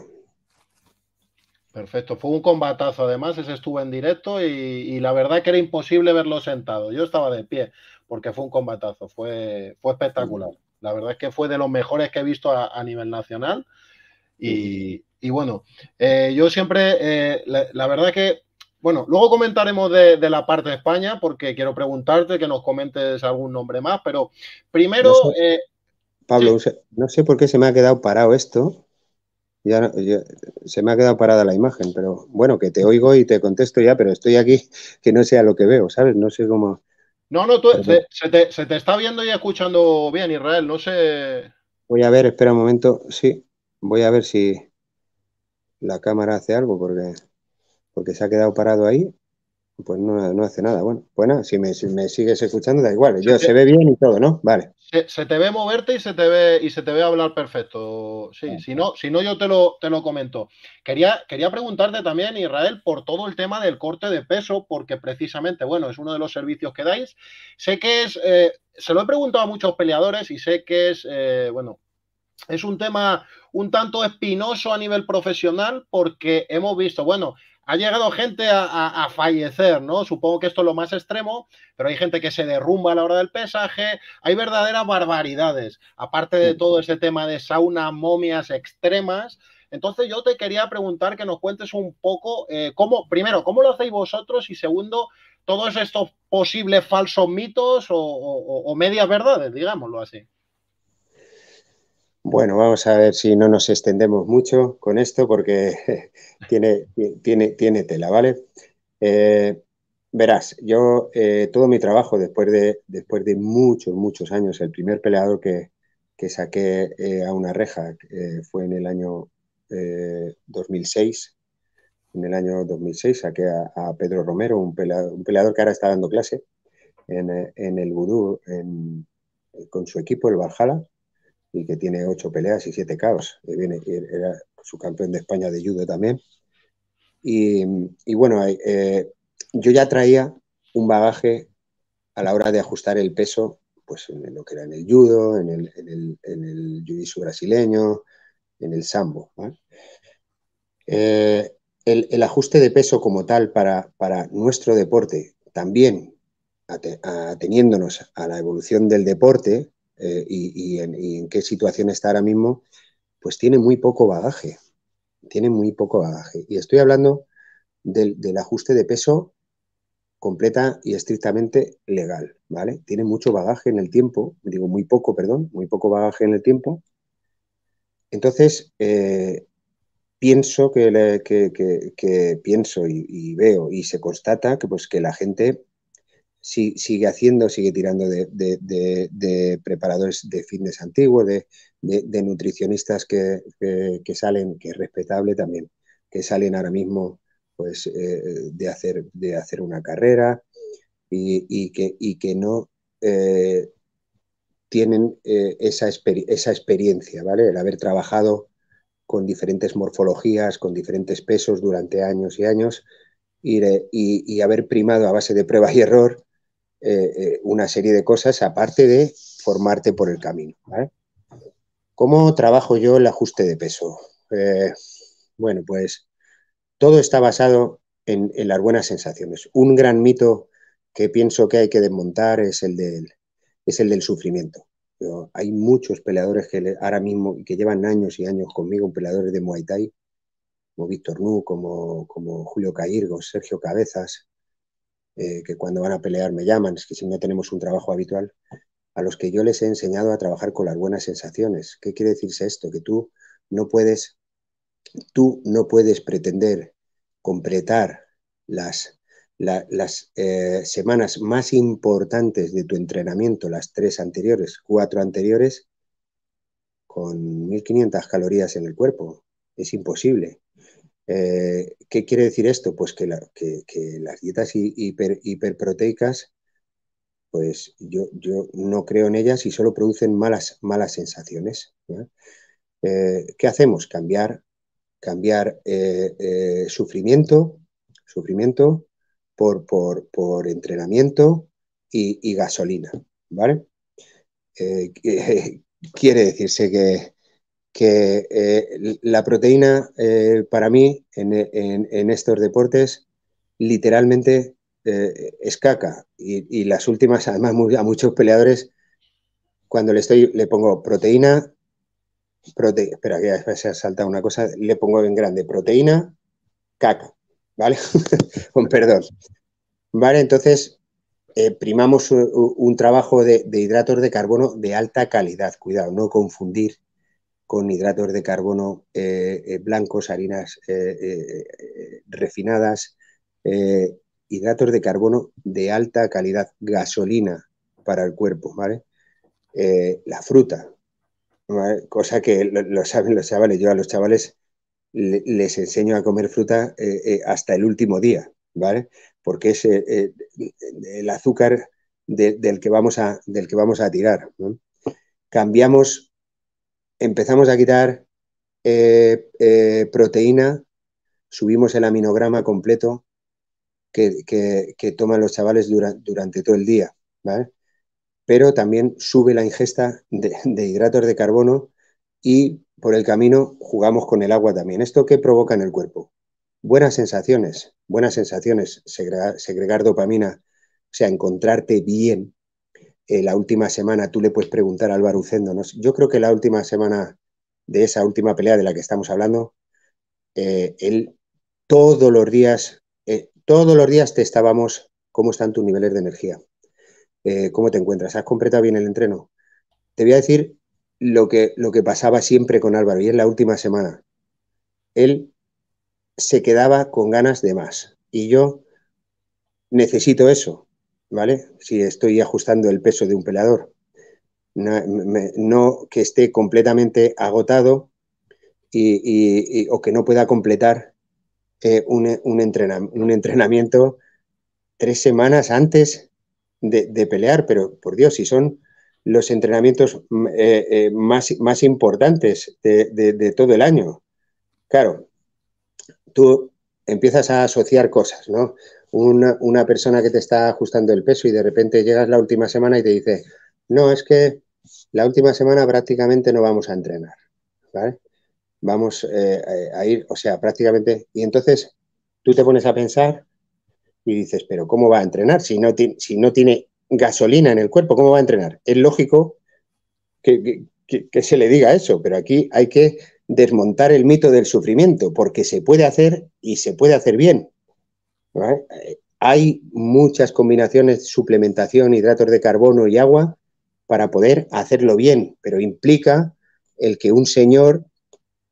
Perfecto, fue un combatazo además, ese estuvo en directo y, la verdad que era imposible verlo sentado, yo estaba de pie porque fue un combatazo, fue, fue espectacular, la verdad es que fue de los mejores que he visto a, nivel nacional y, bueno, eh, yo siempre, eh, la verdad que bueno, luego comentaremos de, la parte de España, porque quiero preguntarte que nos comentes algún nombre más, pero primero. Eh, Pablo, no sé por qué se me ha quedado parado esto. Ya, se me ha quedado parada la imagen, pero bueno, que te oigo y te contesto ya, pero estoy aquí que no sea lo que veo, ¿sabes? No sé cómo. No, no, tú, se te está viendo y escuchando bien, Israel, no sé. Voy a ver, espera un momento, sí, voy a ver si la cámara hace algo, porque porque se ha quedado parado ahí, pues no, hace nada. Bueno, bueno, pues si me, sigues escuchando, da igual. Yo, se, ve bien y todo, ¿no? Vale. Se, te ve moverte y se te ve y se te ve hablar perfecto. Sí, si no, si no, yo te lo, te lo comento. Quería, quería preguntarte también, Israel, por todo el tema del corte de peso, porque precisamente, bueno, es uno de los servicios que dais. Sé que es. Eh, se lo he preguntado a muchos peleadores y sé que es, eh, bueno, es un tema un tanto espinoso a nivel profesional porque hemos visto, bueno, ha llegado gente a, fallecer, ¿no? Supongo que esto es lo más extremo, pero hay gente que se derrumba a la hora del pesaje, hay verdaderas barbaridades, aparte de todo ese tema de sauna, momias extremas. Entonces yo te quería preguntar que nos cuentes un poco eh, cómo, primero, cómo lo hacéis vosotros y segundo, todos estos posibles falsos mitos o medias verdades, digámoslo así. Bueno, vamos a ver si no nos extendemos mucho con esto porque tiene, tiene, tiene tela, ¿vale? Eh, verás, yo eh, todo mi trabajo después de, después de muchos, muchos años, el primer peleador que, saqué eh, a una reja fue en el año 2006. En el año 2006 saqué a, Pedro Romero, un peleador, que ahora está dando clase en, el Vudú con su equipo, el Valhalla y que tiene ocho peleas y siete caos. Y eh, viene, eh, era campeón de España de judo también. Y, bueno, eh, yo ya traía un bagaje a la hora de ajustar el peso, pues en lo que era en el judo, en el, en brasileño, en el sambo. el, ajuste de peso como tal para nuestro deporte, también ateniéndonos a la evolución del deporte, eh, y, en, qué situación está ahora mismo, pues tiene muy poco bagaje. Tiene muy poco bagaje. Y estoy hablando del, ajuste de peso completa y estrictamente legal, ¿vale? Tiene mucho bagaje en el tiempo, digo muy poco, perdón, muy poco bagaje en el tiempo. Entonces, eh, pienso que, pienso y, y, veo y se constata que, pues, que la gente si, sigue haciendo, sigue tirando de, de, preparadores de fitness antiguos, de, nutricionistas que, salen, que es respetable también, que salen ahora mismo pues, eh, de, hacer, de hacer una carrera y, que, que, no eh, tienen eh, esa, experiencia, ¿vale? El haber trabajado con diferentes morfologías, con diferentes pesos durante años y años, y, y, haber primado a base de prueba y error eh, eh, una serie de cosas aparte de formarte por el camino. ¿Cómo trabajo yo el ajuste de peso? Eh, bueno, pues todo está basado en, las buenas sensaciones. Un gran mito que pienso que hay que desmontar es el del, es el del sufrimiento. hay muchos peleadores que ahora mismo, que llevan años y años conmigo, peleadores de Muay Thai, como Víctor Nu, como, como Julio Cairgo, Sergio Cabezas, eh, que cuando van a pelear me llaman, es que si no tenemos un trabajo habitual, a los que yo les he enseñado a trabajar con las buenas sensaciones. ¿Qué quiere decirse esto? Que tú no puedes, tú no puedes pretender completar las, las eh, semanas más importantes de tu entrenamiento, las tres anteriores, cuatro anteriores, con 1.500 calorías en el cuerpo. Es imposible. Eh, ¿Qué quiere decir esto? Pues que, las dietas hiperproteicas, pues yo, no creo en ellas y solo producen malas, sensaciones. Eh, ¿Qué hacemos? Cambiar, eh, sufrimiento, por, entrenamiento y, y, gasolina, ¿vale? quiere decirse que, que eh, la proteína eh, para mí en, estos deportes literalmente eh, es caca. Y, las últimas, además, a muchos peleadores, cuando le, estoy, le pongo proteína, espera que se ha saltado una cosa, le pongo en grande proteína, caca, ¿vale? Con perdón. Vale, entonces primamos un, trabajo de, de, hidratos de carbono de alta calidad, cuidado, no confundir con hidratos de carbono eh, eh, blancos, harinas eh, refinadas, hidratos de carbono de alta calidad, gasolina para el cuerpo, ¿vale? la fruta, ¿vale? cosa que lo, saben los chavales, yo a los chavales les enseño a comer fruta hasta el último día, ¿vale? Porque es el azúcar del, que vamos a, del que vamos a tirar. Cambiamos empezamos a quitar eh, eh, proteína, subimos el aminograma completo que, toman los chavales durante todo el día, ¿vale? Pero también sube la ingesta de, hidratos de carbono y por el camino jugamos con el agua también. ¿Esto qué provoca en el cuerpo? Buenas sensaciones, buenas sensaciones, segregar dopamina, o sea, encontrarte bien, eh, la última semana, tú le puedes preguntar a Álvaro Ucendo, yo creo que la última semana de esa última pelea de la que estamos hablando, eh, él todos los días, eh, todos los días te estábamos cómo están tus niveles de energía, cómo te encuentras, has completado bien el entreno. Te voy a decir lo que, lo que pasaba siempre con Álvaro y en la última semana. Él se quedaba con ganas de más y yo necesito eso, ¿vale? Si estoy ajustando el peso de un pelador. No, que esté completamente agotado y, o que no pueda completar eh, un, un, entrenamiento tres semanas antes de, pelear, pero por Dios, si son los entrenamientos mm, eh, eh, más, importantes de, de todo el año. Claro, tú empiezas a asociar cosas, ¿no? una, persona que te está ajustando el peso y de repente llegas la última semana y te dice, no, es que la última semana prácticamente no vamos a entrenar, Vamos eh, a ir, o sea, prácticamente, y entonces tú te pones a pensar y dices, pero ¿cómo va a entrenar si no, si no tiene gasolina en el cuerpo? ¿Cómo va a entrenar? Es lógico que se le diga eso, pero aquí hay que desmontar el mito del sufrimiento, porque se puede hacer y se puede hacer bien. Hay muchas combinaciones, suplementación, hidratos de carbono y agua para poder hacerlo bien, pero implica el que un señor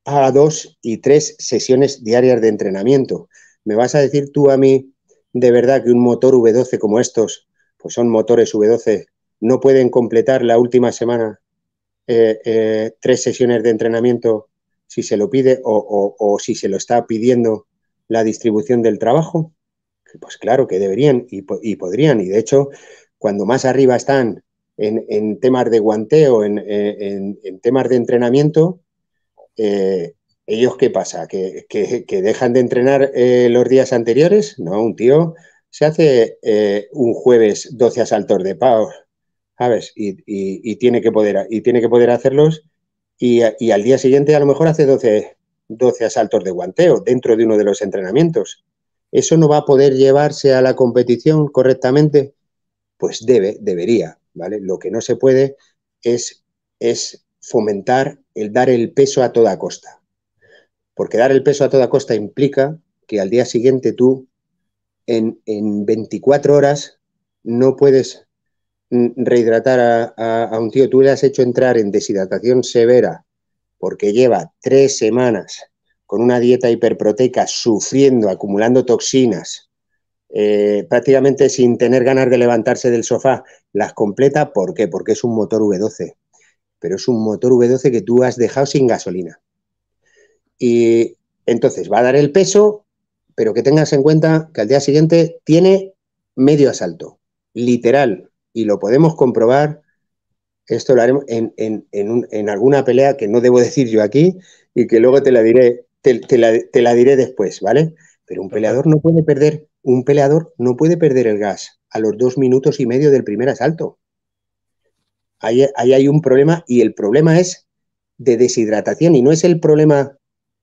haga dos y tres sesiones diarias de entrenamiento. ¿Me vas a decir tú a mí de verdad que un motor V12 como estos, pues son motores V12, no pueden completar la última semana eh, eh, tres sesiones de entrenamiento si se lo pide o si se lo está pidiendo la distribución del trabajo? Pues claro que deberían y, podrían. Y de hecho, cuando más arriba están en, temas de guanteo, en, temas de entrenamiento, eh, ellos qué pasa? ¿Que, dejan de entrenar eh, los días anteriores? No, un tío se hace eh, un jueves 12 asaltos de pao, ¿sabes? Y, tiene que poder, y tiene que poder hacerlos y, al día siguiente a lo mejor hace 12, 12 asaltos de guanteo dentro de uno de los entrenamientos. ¿eso no va a poder llevarse a la competición correctamente? Pues debe, debería, ¿vale? Lo que no se puede es, es fomentar el dar el peso a toda costa. Porque dar el peso a toda costa implica que al día siguiente tú, en, 24 horas, no puedes mm, rehidratar a, un tío. Tú le has hecho entrar en deshidratación severa porque lleva tres semanas con una dieta hiperproteica, sufriendo, acumulando toxinas, eh, prácticamente sin tener ganas de levantarse del sofá, las completa, ¿por qué? Porque es un motor V12, pero es un motor V12 que tú has dejado sin gasolina. Y entonces va a dar el peso, pero que tengas en cuenta que al día siguiente tiene medio asalto, literal, y lo podemos comprobar. Esto lo haremos en, alguna pelea que no debo decir yo aquí y que luego te la diré te, la, diré después, ¿vale? Pero un peleador no puede perder, un peleador no puede perder el gas a los dos minutos y medio del primer asalto. Ahí, hay un problema y el problema es de deshidratación y no es el problema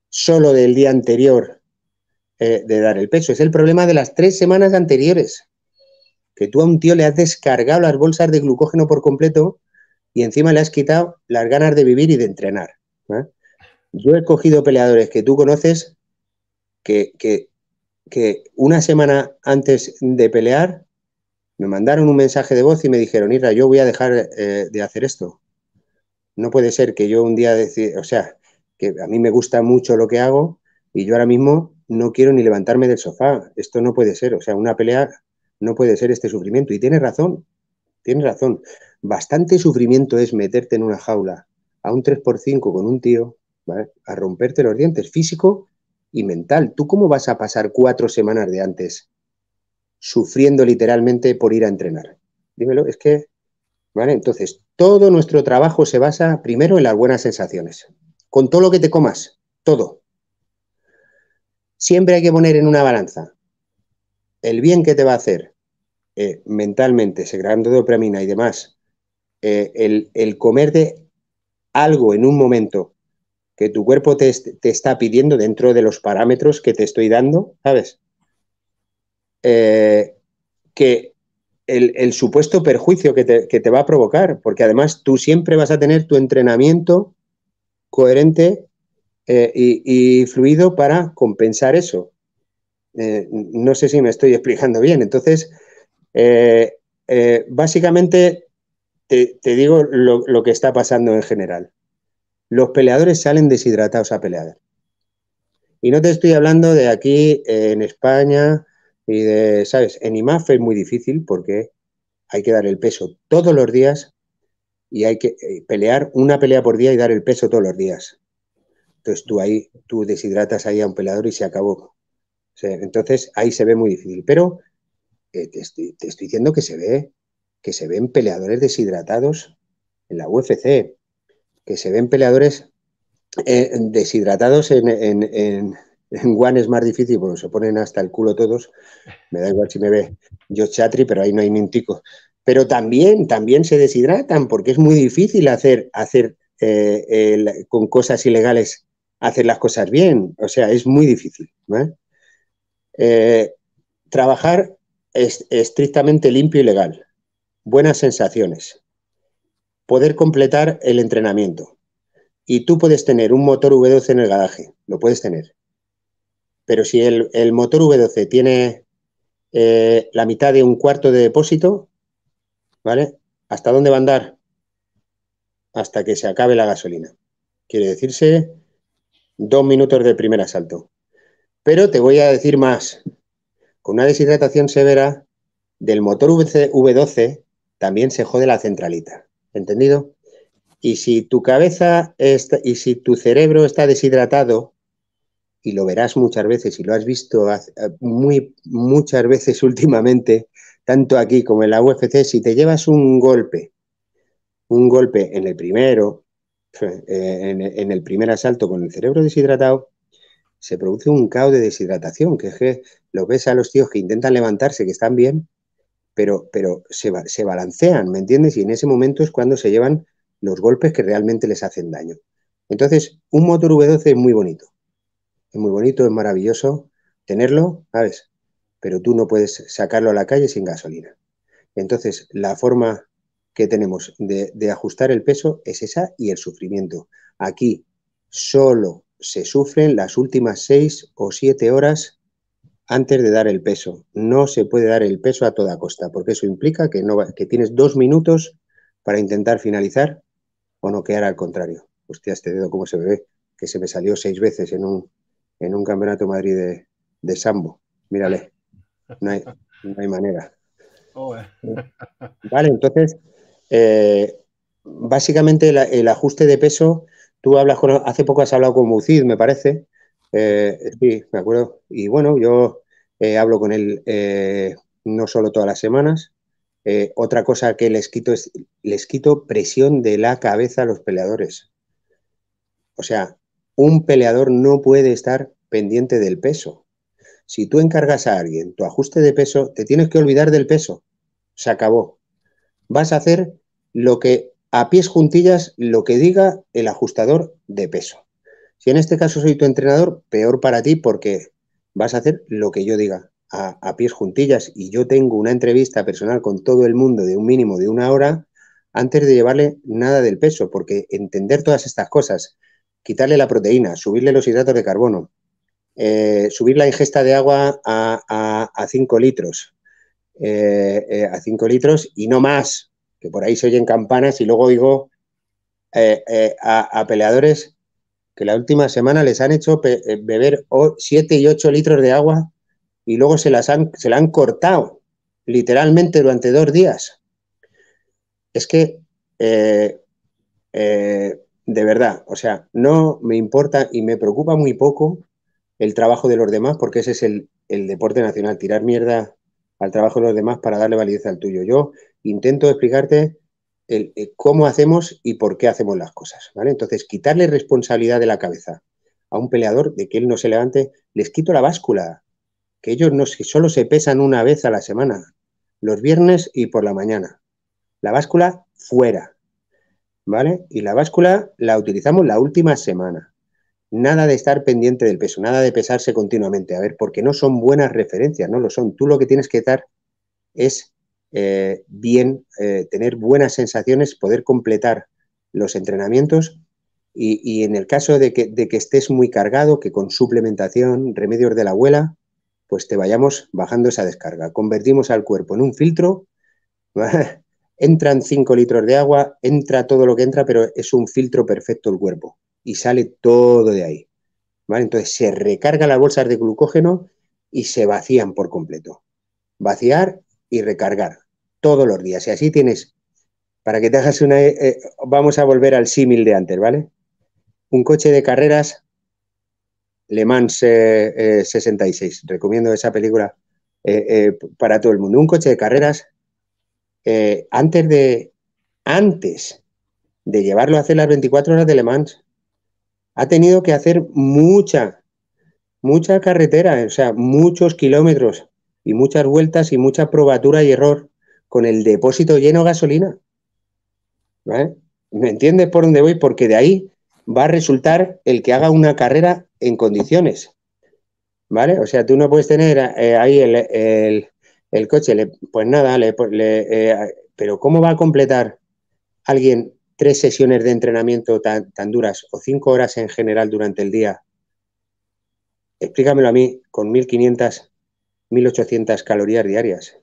solo del día anterior eh, de dar el peso, es el problema de las tres semanas anteriores. Que tú a un tío le has descargado las bolsas de glucógeno por completo y encima le has quitado las ganas de vivir y de entrenar. ¿eh? Yo he cogido peleadores que tú conoces que, que, una semana antes de pelear me mandaron un mensaje de voz y me dijeron, Ira, yo voy a dejar eh, de hacer esto. No puede ser que yo un día decida, o sea, que a mí me gusta mucho lo que hago y yo ahora mismo no quiero ni levantarme del sofá. Esto no puede ser, o sea, una pelea no puede ser este sufrimiento. Y tienes razón, tienes razón. Bastante sufrimiento es meterte en una jaula a un 3x5 con un tío a romperte los dientes físico y mental. ¿Tú cómo vas a pasar cuatro semanas de antes sufriendo literalmente por ir a entrenar? Dímelo, es que, ¿vale? Entonces, todo nuestro trabajo se basa primero en las buenas sensaciones. Con todo lo que te comas, todo. Siempre hay que poner en una balanza el bien que te va a hacer eh, mentalmente, segregando dopamina y demás, eh, el, comer de algo en un momento que tu cuerpo te, está pidiendo dentro de los parámetros que te estoy dando, ¿sabes? Eh, que el, supuesto perjuicio que te, va a provocar, porque además tú siempre vas a tener tu entrenamiento coherente eh, y, fluido para compensar eso. Eh, no sé si me estoy explicando bien. Entonces, básicamente te, digo lo, que está pasando en general los peleadores salen deshidratados a pelear. Y no te estoy hablando de aquí eh, en España y de, ¿sabes? En IMAF es muy difícil porque hay que dar el peso todos los días y hay que eh, pelear una pelea por día y dar el peso todos los días. Entonces tú ahí, tú deshidratas ahí a un peleador y se acabó. entonces ahí se ve muy difícil. Pero eh, te, estoy, te estoy diciendo que se ve, que se ven peleadores deshidratados en la UFC que se ven peleadores eh, deshidratados en, en, es más difícil, porque se ponen hasta el culo todos. Me da igual si me ve yo Chatri, pero ahí no hay mintico. Pero también, también se deshidratan, porque es muy difícil hacer, hacer eh, con cosas ilegales, hacer las cosas bien. O sea, es muy difícil. Eh, trabajar es, estrictamente limpio y legal. Buenas sensaciones poder completar el entrenamiento. Y tú puedes tener un motor V12 en el garaje, lo puedes tener. Pero si el, motor V12 tiene eh, la mitad de un cuarto de depósito, ¿vale? ¿Hasta dónde va a andar? Hasta que se acabe la gasolina. Quiere decirse dos minutos del primer asalto. Pero te voy a decir más. Con una deshidratación severa del motor V12 también se jode la centralita. ¿entendido? Y si tu cabeza está, y si tu cerebro está deshidratado, y lo verás muchas veces y lo has visto eh, muy, muchas veces últimamente, tanto aquí como en la UFC, si te llevas un golpe, un golpe en el primero, eh, en el primer asalto con el cerebro deshidratado, se produce un caos de deshidratación, que es que lo ves a los tíos que intentan levantarse, que están bien, pero, pero se, balancean, ¿me entiendes? Y en ese momento es cuando se llevan los golpes que realmente les hacen daño. Entonces, un motor V12 es muy bonito, es muy bonito, es maravilloso tenerlo, ¿sabes? Pero tú no puedes sacarlo a la calle sin gasolina. Entonces, la forma que tenemos de, de, ajustar el peso es esa y el sufrimiento. Aquí solo se sufren las últimas seis o siete horas antes de dar el peso. No se puede dar el peso a toda costa, porque eso implica que, no que tienes dos minutos para intentar finalizar o no al contrario. Hostia, este dedo cómo se ve, que se me salió seis veces en un, en un campeonato Madrid de, Sambo. Mírale, no hay, manera. Vale, entonces, eh, básicamente el, el, ajuste de peso, tú hablas con, hace poco has hablado con Bucid, me parece, eh, sí, me acuerdo. Y bueno, yo eh, hablo con él eh, no solo todas las semanas. otra cosa que les quito es, les quito presión de la cabeza a los peleadores. O sea, un peleador no puede estar pendiente del peso. Si tú encargas a alguien tu ajuste de peso, te tienes que olvidar del peso. Se acabó. Vas a hacer lo que a pies juntillas lo que diga el ajustador de peso. Si en este caso soy tu entrenador, peor para ti porque vas a hacer lo que yo diga, a, pies juntillas. Y yo tengo una entrevista personal con todo el mundo de un mínimo de una hora antes de llevarle nada del peso, porque entender todas estas cosas, quitarle la proteína, subirle los hidratos de carbono, eh, subir la ingesta de agua a 5 litros, eh, eh, a 5 litros y no más, que por ahí se oyen campanas y luego digo a, peleadores que la última semana les han hecho eh, beber 7 y 8 litros de agua y luego se, las han, se la han cortado literalmente durante dos días. Es que, eh, eh, de verdad, o sea, no me importa y me preocupa muy poco el trabajo de los demás porque ese es el, el deporte nacional, tirar mierda al trabajo de los demás para darle validez al tuyo. Yo intento explicarte eh, cómo hacemos y por qué hacemos las cosas. ¿vale? Entonces, quitarle responsabilidad de la cabeza a un peleador de que él no se levante, les quito la báscula, que ellos no, solo se pesan una vez a la semana, los viernes y por la mañana. La báscula fuera, ¿vale? Y la báscula la utilizamos la última semana. Nada de estar pendiente del peso, nada de pesarse continuamente, a ver, porque no son buenas referencias, no lo son. Tú lo que tienes que dar es eh, bien, eh, tener buenas sensaciones, poder completar los entrenamientos y, en el caso de que, estés muy cargado, que con suplementación, remedios de la abuela, pues te vayamos bajando esa descarga. Convertimos al cuerpo en un filtro, entran 5 litros de agua, entra todo lo que entra, pero es un filtro perfecto el cuerpo y sale todo de ahí. Entonces se recarga las bolsas de glucógeno y se vacían por completo. Vaciar y recargar todos los días. Y así tienes, para que te hagas una... Eh, eh, vamos a volver al símil de antes, ¿vale? Un coche de carreras, Le Mans 66, eh, recomiendo esa película para todo el mundo. Un coche de carreras, antes de... Antes de llevarlo a hacer las 24 horas de Le Mans, ha tenido que hacer mucha, mucha carretera, o sea, muchos kilómetros y muchas vueltas y mucha probatura y error con el depósito lleno de gasolina. ...¿vale?... ¿Me entiendes por dónde voy? Porque de ahí va a resultar el que haga una carrera en condiciones. ¿Vale? O sea, tú no puedes tener eh, ahí el, el, coche, pues nada, pues eh, pero ¿cómo va a completar alguien tres sesiones de entrenamiento tan, tan duras o cinco horas en general durante el día? Explícamelo a mí, con 1.500, 1.800 calorías diarias.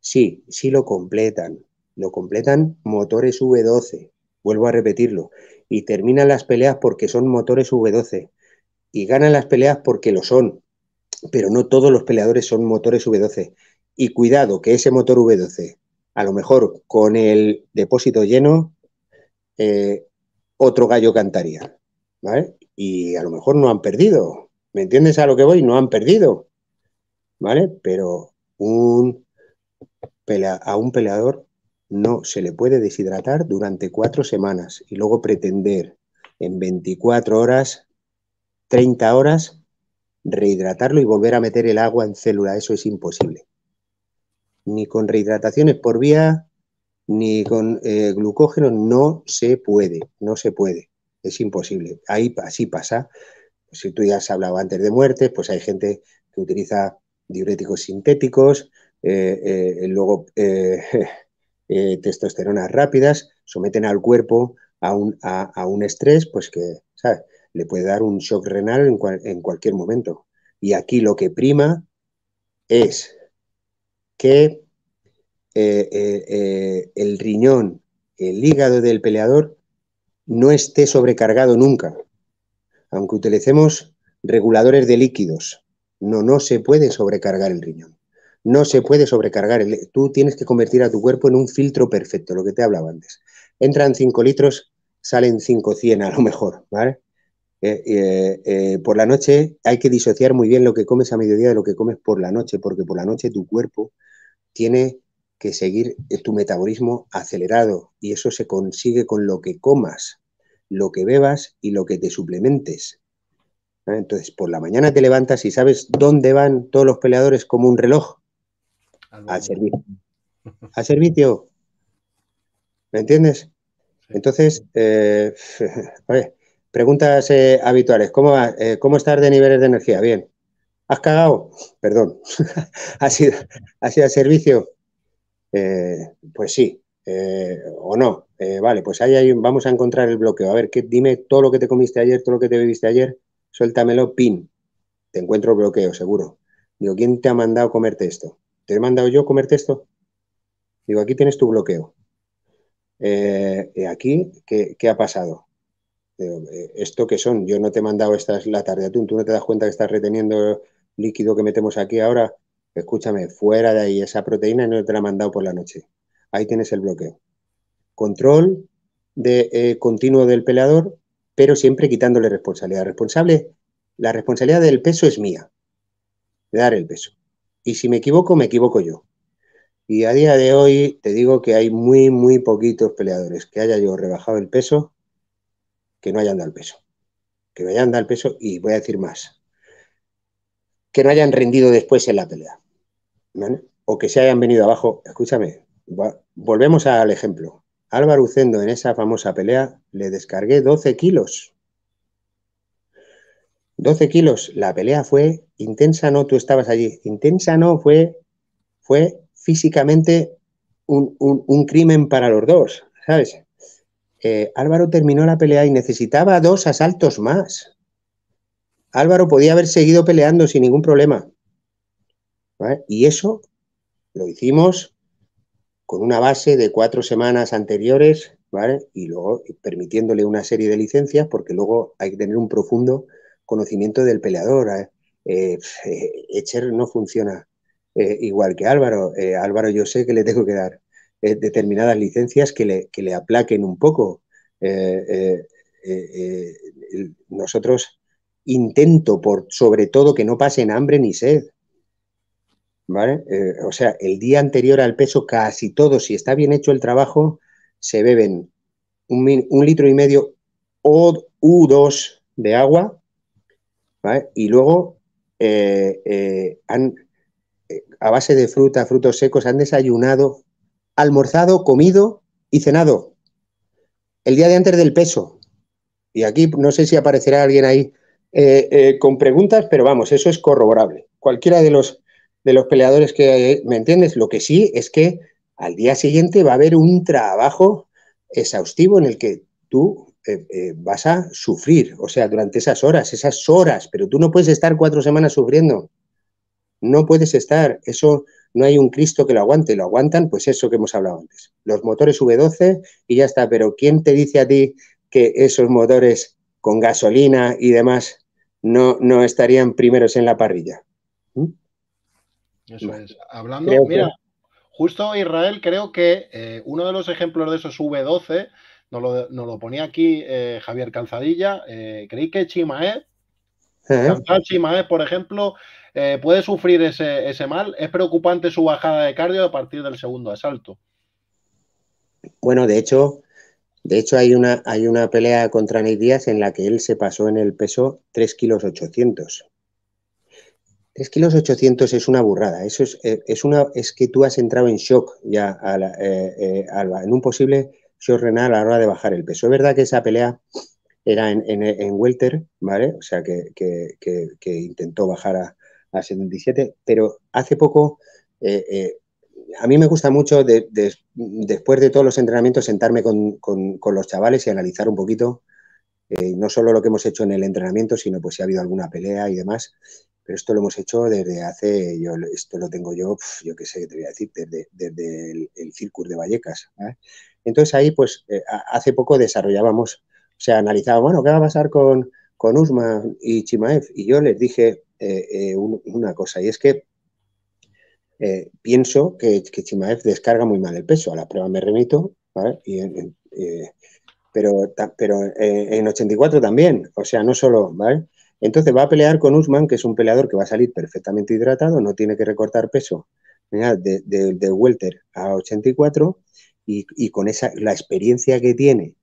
Sí, sí lo completan. Lo completan motores V12. Vuelvo a repetirlo. Y terminan las peleas porque son motores V12. Y ganan las peleas porque lo son. Pero no todos los peleadores son motores V12. Y cuidado que ese motor V12, a lo mejor con el depósito lleno, eh, otro gallo cantaría. ¿Vale? Y a lo mejor no han perdido. ¿Me entiendes a lo que voy? No han perdido. ¿Vale? Pero un a un peleador no se le puede deshidratar durante cuatro semanas y luego pretender en 24 horas, 30 horas, rehidratarlo y volver a meter el agua en célula. Eso es imposible. Ni con rehidrataciones por vía, ni con eh, glucógeno, no se puede, no se puede. Es imposible. Ahí así pasa. Si tú ya has hablado antes de muertes, pues hay gente que utiliza diuréticos sintéticos, eh, eh, luego eh, testosteronas rápidas, someten al cuerpo a un, estrés, pues que le puede dar un shock renal en, cualquier momento. Y aquí lo que prima es que el riñón, el hígado del peleador no esté sobrecargado nunca, aunque utilicemos reguladores de líquidos. No, no se puede sobrecargar el riñón. No se puede sobrecargar. Tú tienes que convertir a tu cuerpo en un filtro perfecto, lo que te hablaba antes. Entran 5 litros, salen 5 100 a lo mejor, ¿vale? Eh, eh, eh, por la noche hay que disociar muy bien lo que comes a mediodía de lo que comes por la noche, porque por la noche tu cuerpo tiene que seguir tu metabolismo acelerado y eso se consigue con lo que comas, lo que bebas y lo que te suplementes. Entonces, por la mañana te levantas y sabes dónde van todos los peleadores como un reloj al servicio? Al servicio? ¿Me entiendes? Entonces, ver, eh, preguntas eh, habituales. ¿Cómo, eh, ¿Cómo estás de niveles de energía? Bien. ¿Has cagado? Perdón. ¿Has sido, ido al servicio? pues sí. ¿O no? vale, pues ahí vamos a encontrar el bloqueo. A ver, ¿qué, dime todo lo que te comiste ayer, todo lo que te bebiste ayer. Suéltamelo, pin. Te encuentro bloqueo, seguro. Digo, ¿quién te ha mandado comerte esto? ¿Te he mandado yo comerte esto? Digo, aquí tienes tu bloqueo. Eh, eh, aquí, ¿qué, ha pasado? Eh, ¿Esto qué son? Yo no te he mandado esta la tarde atún. ¿Tú no te das cuenta que estás reteniendo líquido que metemos aquí ahora? Escúchame, fuera de ahí, esa proteína no te la he mandado por la noche. Ahí tienes el bloqueo. Control de, continuo del peleador, pero siempre quitándole responsabilidad. Responsable, la responsabilidad del peso es mía, dar el peso y si me equivoco, me equivoco yo. Y a día de hoy te digo que hay muy, muy poquitos peleadores que haya yo rebajado el peso que no hayan dado el peso. Que no hayan dado el peso y voy a decir más. Que no hayan rendido después en la pelea. O que se hayan venido abajo. Escúchame, volvemos al ejemplo. Álvaro Ucendo en esa famosa pelea le descargué 12 kilos. 12 kilos. La pelea fue intensa, no, tú estabas allí. Intensa, no, fue, fue físicamente un, crimen para los dos, ¿sabes? Eh, Álvaro terminó la pelea y necesitaba dos asaltos más. Álvaro podía haber seguido peleando sin ningún problema. ¿Vale? Y eso lo hicimos con una base de cuatro semanas anteriores, ¿vale? Y luego permitiéndole una serie de licencias, porque luego hay que tener un profundo conocimiento del peleador. ¿eh? Eh, eh, Echer no funciona igual que Álvaro. Álvaro yo sé que le tengo que dar determinadas licencias que le, aplaquen un poco. nosotros intento por sobre todo que no pasen hambre ni sed. o sea, el día anterior al peso, casi todos, si está bien hecho el trabajo, se beben un, litro y medio o u de agua y luego, eh, eh, han, eh, a base de fruta, frutos secos, han desayunado, almorzado, comido y cenado. El día de antes del peso. Y aquí no sé si aparecerá alguien ahí con preguntas, pero vamos, eso es corroborable. Cualquiera de los, de los peleadores que, ¿me entiendes? Lo que sí es que al día siguiente va a haber un trabajo exhaustivo en el que tú eh, eh, vas a sufrir, o sea, durante esas horas, esas horas, pero tú no puedes estar cuatro semanas sufriendo. No puedes estar, eso no hay un Cristo que lo aguante, lo aguantan, pues eso que hemos hablado antes. Los motores V12 y ya está, pero ¿quién te dice a ti que esos motores con gasolina y demás no, no estarían primeros en la parrilla? ¿Mm? Eso es. Hablando, mira, justo Israel, creo que eh, uno de los ejemplos de esos V12 nos lo, ponía aquí eh, Javier Calzadilla, eh, creí que chimaé, e, e, por ejemplo, eh, puede sufrir ese, ese mal. Es preocupante su bajada de cardio a partir del segundo asalto. Bueno, de hecho, de hecho, hay una, hay una pelea contra Ney Díaz en la que él se pasó en el peso 3 kilos 800. 3 kilos 800 es una burrada. Eso eh, es, una, es que tú has entrado en shock ya Alba, en un posible George Renal a la hora de bajar el peso. Es verdad que esa pelea era en, Welter, ¿vale? O sea, que, intentó bajar a, 77, pero hace poco, eh, eh, a mí me gusta mucho, después de todos los entrenamientos, sentarme con, los chavales y analizar un poquito, eh, no solo lo que hemos hecho en el entrenamiento, sino pues si ha habido alguna pelea y demás. Pero esto lo hemos hecho desde hace, yo esto lo tengo yo, yo qué sé, te voy a decir, desde, el, círculo Circus de Vallecas. Entonces ahí, pues, eh, hace poco desarrollábamos, o sea, analizábamos, bueno, ¿qué va a pasar con, Usman y Chimaev? Y yo les dije eh, eh, una cosa, y es que pienso que, Chimaev descarga muy mal el peso, a la prueba me remito, ¿vale? pero, pero en 84 también, o sea, no solo, ¿vale? Entonces va a pelear con Usman, que es un peleador que va a salir perfectamente hidratado, no tiene que recortar peso de, de welter a 84 y, con esa, la experiencia que tiene,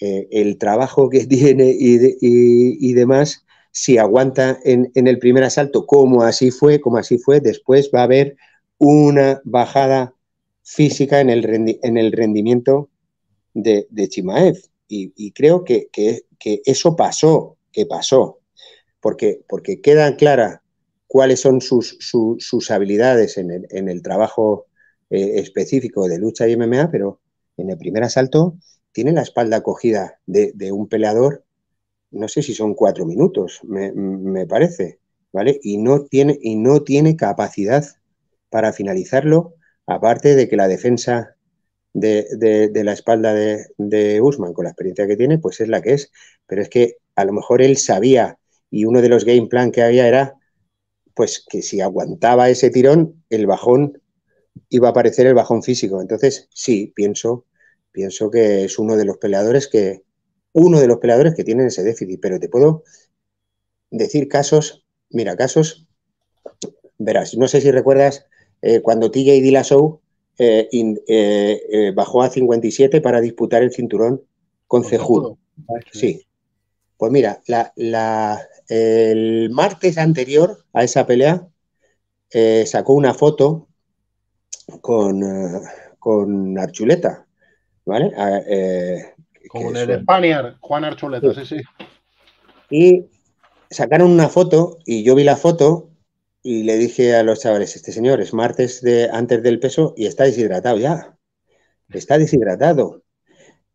eh, el trabajo que tiene y, demás, si aguanta en, el primer asalto, como así fue, como así fue, después va a haber una bajada física en el, en el rendimiento de, de Chimaev. Y, creo que, eso pasó, que pasó, porque, porque quedan claras cuáles son sus, habilidades en el, en el trabajo eh, específico de lucha y MMA, pero en el primer asalto tiene la espalda cogida de, un peleador, no sé si son cuatro minutos, me, parece, ¿vale? Y no, tiene, y no tiene capacidad para finalizarlo, aparte de que la defensa de, la espalda de, Usman, con la experiencia que tiene, pues es la que es. Pero es que a lo mejor él sabía, y uno de los game plan que había era, pues que si aguantaba ese tirón, el bajón iba a aparecer el bajón físico. Entonces, sí, pienso, pienso que es uno de los peleadores que, uno de los peleadores que tienen ese déficit, pero te puedo decir casos, mira, casos, verás, no sé si recuerdas eh, cuando TJ Dillashaw eh, eh, eh, bajó a 57 para disputar el cinturón con Cejudo. Ah, sí. Pues mira, la, el martes anterior a esa pelea sacó una foto eh, con, Archuleta, ¿vale? Ah, eh, con el Spaniard, Juan Archuleta, sí. sí, Y sacaron una foto y yo vi la foto y le dije a los chavales, este señor es martes de, antes del peso y está deshidratado ya, está deshidratado.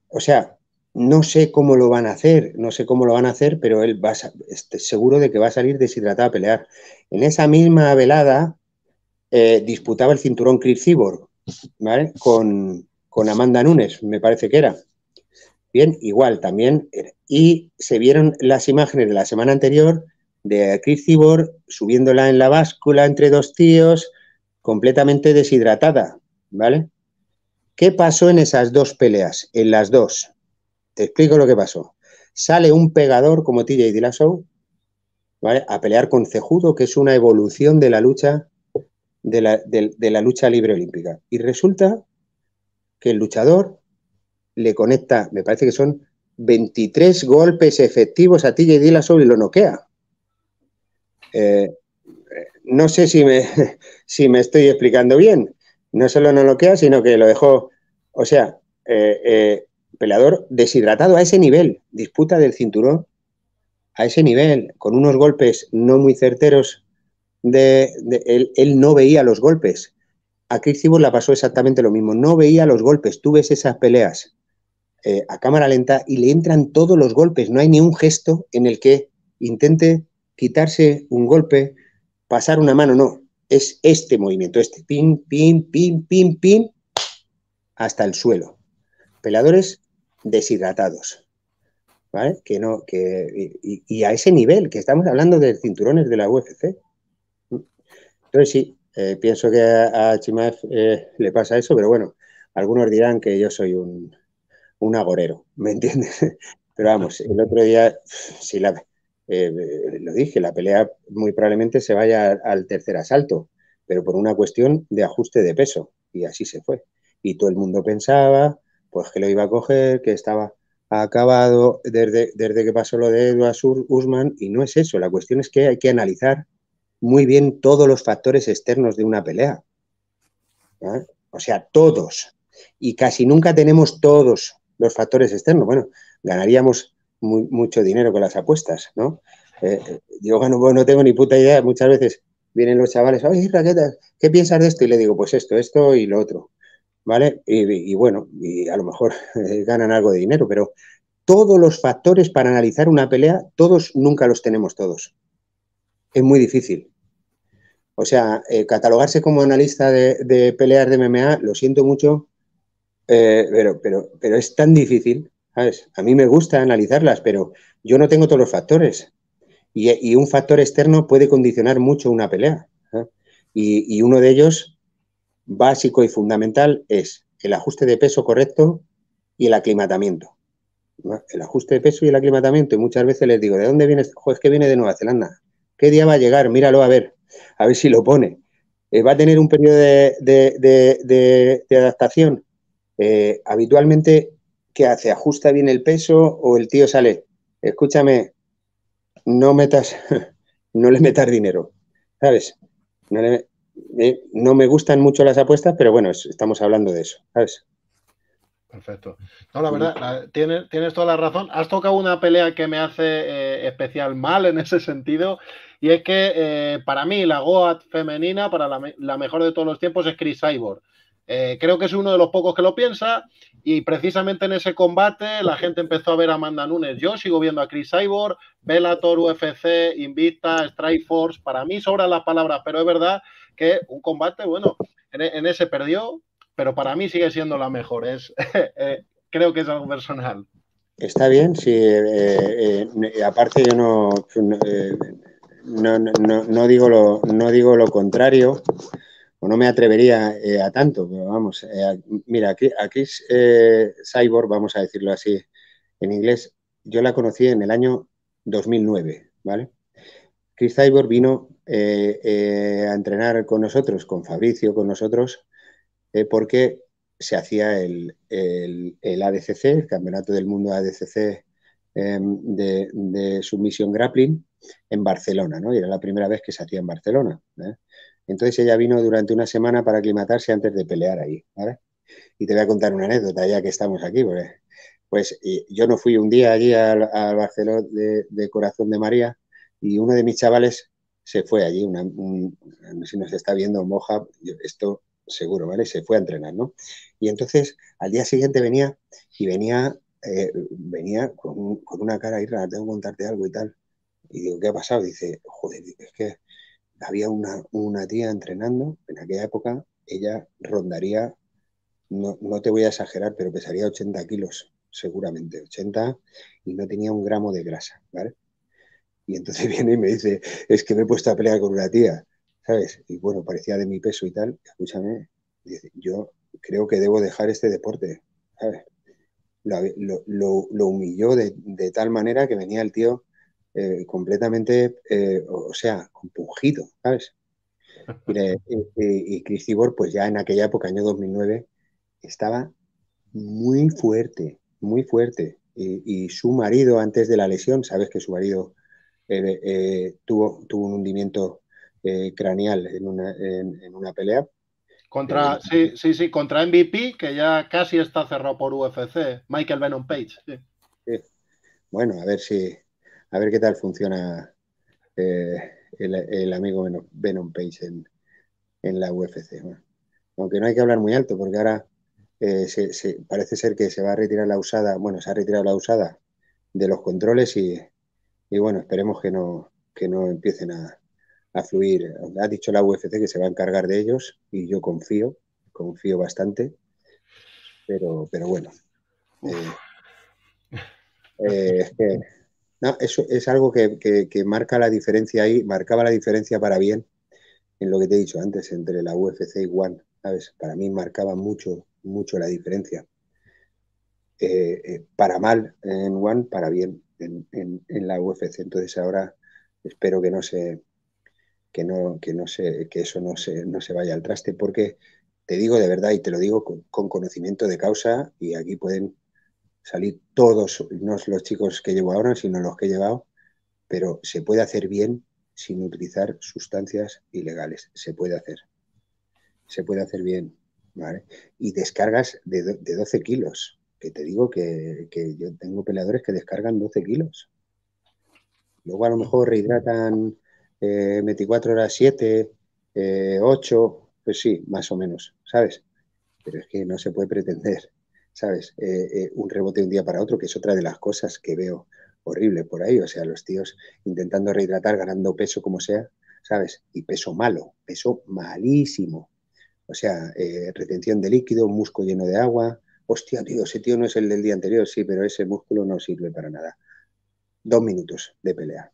O sea, no sé cómo lo van a hacer, no sé cómo lo van a hacer, pero él va este, seguro de que va a salir deshidratado a pelear. En esa misma velada eh, disputaba el cinturón Chris Cyborg, ¿vale? Con, Amanda Nunes, me parece que era. Bien, igual también. Eh, y se vieron las imágenes de la semana anterior de Chris Cyborg subiéndola en la báscula entre dos tíos, completamente deshidratada, ¿vale? ¿Qué pasó en esas dos peleas? En las dos. Te explico lo que pasó. Sale un pegador como TJ Dillashaw ¿vale? a pelear con Cejudo, que es una evolución de la lucha de la, lucha libre olímpica. Y resulta que el luchador le conecta, me parece que son 23 golpes efectivos a TJ sobre y lo noquea. Eh, no sé si me, si me estoy explicando bien. No solo no noquea, sino que lo dejó, o sea, eh, eh, peleador deshidratado a ese nivel, disputa del cinturón a ese nivel, con unos golpes no muy certeros de, él, no veía los golpes. A Chris Cyborg la pasó exactamente lo mismo, no veía los golpes, tú ves esas peleas eh, a cámara lenta y le entran todos los golpes, no hay ni un gesto en el que intente quitarse un golpe, pasar una mano, no, es este movimiento, este pin, pin, pin, pin, pin, hasta el suelo. Peladores deshidratados, ¿vale? Que no, que, y, a ese nivel, que estamos hablando de cinturones de la UFC, sí, eh, pienso que a, Chimaev eh, le pasa eso, pero bueno, algunos dirán que yo soy un, un agorero, ¿me entiendes? Pero vamos, el otro día, sí eh, lo dije, la pelea muy probablemente se vaya al tercer asalto, pero por una cuestión de ajuste de peso, y así se fue. Y todo el mundo pensaba, pues que lo iba a coger, que estaba acabado desde, desde que pasó lo de Eduard Usman, y no es eso, la cuestión es que hay que analizar muy bien todos los factores externos de una pelea. O sea, todos. Y casi nunca tenemos todos los factores externos. Bueno, ganaríamos mucho dinero con las apuestas, ¿no? Eh, yo no tengo ni puta idea. Muchas veces vienen los chavales, oye, raquetas, ¿qué piensas de esto? Y le digo, pues esto, esto y lo otro. ¿Vale? Y, bueno, y a lo mejor ganan algo de dinero, pero todos los factores para analizar una pelea, todos nunca los tenemos todos es muy difícil. O sea, eh, catalogarse como analista de, peleas de MMA, lo siento mucho, eh, pero, pero, es tan difícil. A mí me gusta analizarlas, pero yo no tengo todos los factores. Y, un factor externo puede condicionar mucho una pelea. ¿eh? Y, uno de ellos, básico y fundamental, es el ajuste de peso correcto y el aclimatamiento. El ajuste de peso y el aclimatamiento. Y muchas veces les digo, ¿de dónde viene este es que viene de Nueva Zelanda. ¿Qué día va a llegar? Míralo a ver, a ver si lo pone. Eh, ¿Va a tener un periodo de, adaptación? Eh, habitualmente, ¿qué hace? ¿Ajusta bien el peso o el tío sale? Escúchame, no metas, no le metas dinero, ¿sabes? Eh, no, me gustan mucho las apuestas, pero bueno, estamos hablando de eso, ¿sabes? Perfecto. No, la verdad, tienes, toda la razón. Has tocado una pelea que me hace especial mal en ese sentido, y es que eh, para mí la Goat femenina, para la, mejor de todos los tiempos, es Chris Cyborg. Eh, creo que es uno de los pocos que lo piensa y precisamente en ese combate la gente empezó a ver a Amanda Nunes. Yo sigo viendo a Chris Cyborg, Bellator, UFC, strike Strikeforce. Para mí sobran las palabras, pero es verdad que un combate, bueno, en, e-, ese perdió, pero para mí sigue siendo la mejor. Es, eh, creo que es algo personal. Está bien, sí. aparte yo no no, no, no, digo lo, no digo lo contrario, o no me atrevería eh, a tanto, pero vamos, eh, mira, aquí, aquí Chris eh, Cyborg, vamos a decirlo así en inglés, yo la conocí en el año 2009, ¿vale? Chris Cyborg vino a entrenar con nosotros, con Fabricio, con nosotros, porque se hacía el, el, el ADCC, el Campeonato del Mundo ADCC Em, de, su misión Grappling en Barcelona, ¿no? Y era la primera vez que se hacía en Barcelona. ¿eh? Entonces ella vino durante una semana para aclimatarse antes de pelear ahí, ¿vale? Y te voy a contar una anécdota ya que estamos aquí, pues yo no fui un día allí al, Barcelona de, Corazón de María y uno de mis chavales se fue allí, no sé si nos está viendo Moja, esto seguro, ¿vale? Se fue a entrenar, ¿no? Y entonces al día siguiente venía y venía eh, venía con, una cara, Irra, tengo que contarte algo y tal. Y digo, ¿qué ha pasado? Dice, joder, es que había una, una tía entrenando, en aquella época ella rondaría, no, te voy a exagerar, pero pesaría 80 kilos, seguramente, 80, y no tenía un gramo de grasa, ¿vale? Y entonces viene y me dice, es que me he puesto a pelear con una tía, ¿sabes? Y bueno, parecía de mi peso y tal, escúchame, yo creo que debo dejar este deporte, ¿sabes? lo, humilló de, tal manera que venía el tío eh, completamente, eh, o sea, compungido, ¿sabes? Y, le, pues ya en aquella época, año 2009, estaba muy fuerte, muy fuerte. Y, su marido, antes de la lesión, sabes que su marido eh, tuvo, un hundimiento craneal en una pelea, contra, sí, sí, sí, contra MVP, que ya casi está cerrado por UFC, Michael Venom Page. Bueno, a ver si, a ver qué tal funciona eh, el, amigo Venom, Page en, en, la UFC. aunque no hay que hablar muy alto, porque ahora eh, se, parece ser que se va a retirar la usada, bueno, se ha retirado la usada de los controles y, y bueno, esperemos que no, que no empiecen a, a fluir. Ha dicho la UFC que se va a encargar de ellos y yo confío, confío bastante, pero, pero bueno. Eh, eh, eh, eso es algo que, marca la diferencia ahí, marcaba la diferencia para bien en lo que te he dicho antes entre la UFC y One, Para mí marcaba mucho, mucho la diferencia. para mal en One, para bien en la UFC. Entonces ahora espero que no se, que, no, que, no se, eso no se, no se vaya al traste, porque te digo de verdad y te lo digo con, conocimiento de causa, y aquí pueden salir todos, no los chicos que llevo ahora, sino los que he llevado, pero se puede hacer bien sin utilizar sustancias ilegales, se puede hacer, se puede hacer bien, Y descargas de, 12 kilos, que te digo que, que yo tengo peleadores que descargan 12 kilos. Luego a lo mejor rehidratan 24 eh, horas 7, 8, eh, pues sí, más o menos, ¿sabes? Pero es que no se puede pretender, ¿sabes? Eh, un rebote de un día para otro, que es otra de las cosas que veo horrible por ahí, o sea, los tíos intentando rehidratar, ganando peso como sea, ¿sabes? Y peso malo, peso malísimo. O sea, retención de líquido, músculo lleno de agua. Hostia, tío, ese tío no es el del día anterior, sí, pero ese músculo no sirve para nada. Dos minutos de pelea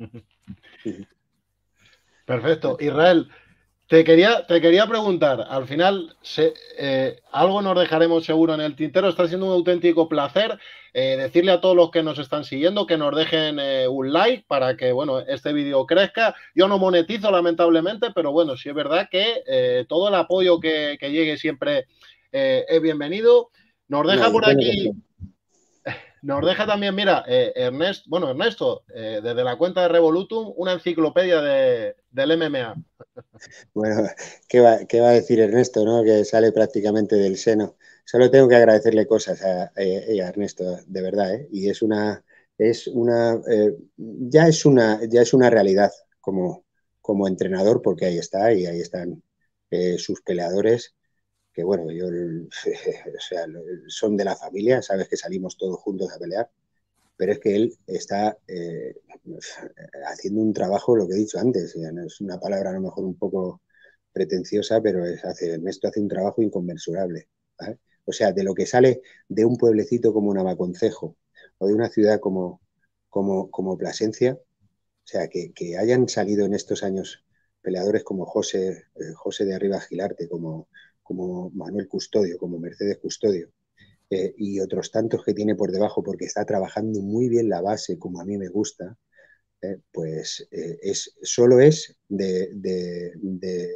Perfecto. Israel, te quería, te quería preguntar, al final eh, algo nos dejaremos seguro en el tintero, está siendo un auténtico placer eh, decirle a todos los que nos están siguiendo que nos dejen eh, un like para que bueno, este vídeo crezca. Yo no monetizo lamentablemente, pero bueno, si es verdad que todo el apoyo que, llegue siempre es bienvenido. Nos deja por aquí... Nos deja también, mira, eh, Ernesto, bueno, Ernesto, eh, desde la cuenta de Revolutum, una enciclopedia de, del MMA. Bueno, ¿qué va, a decir Ernesto, no? Que sale prácticamente del seno. Solo tengo que agradecerle cosas a, eh, a Ernesto, de verdad, Y es una, es una, ya es una, ya es una realidad como, como entrenador, porque ahí está, y ahí están sus peleadores que bueno, yo, o sea, son de la familia, sabes que salimos todos juntos a pelear, pero es que él está eh, haciendo un trabajo, lo que he dicho antes, es una palabra a lo mejor un poco pretenciosa, pero es, hace, esto hace un trabajo inconmensurable. O sea, de lo que sale de un pueblecito como Navaconcejo o de una ciudad como, como, como Plasencia, o sea, que, hayan salido en estos años peleadores como José eh, de Arriba Gilarte, como como Manuel Custodio, como Mercedes Custodio, eh, y otros tantos que tiene por debajo porque está trabajando muy bien la base, como a mí me gusta, eh, pues eh, es, solo es de,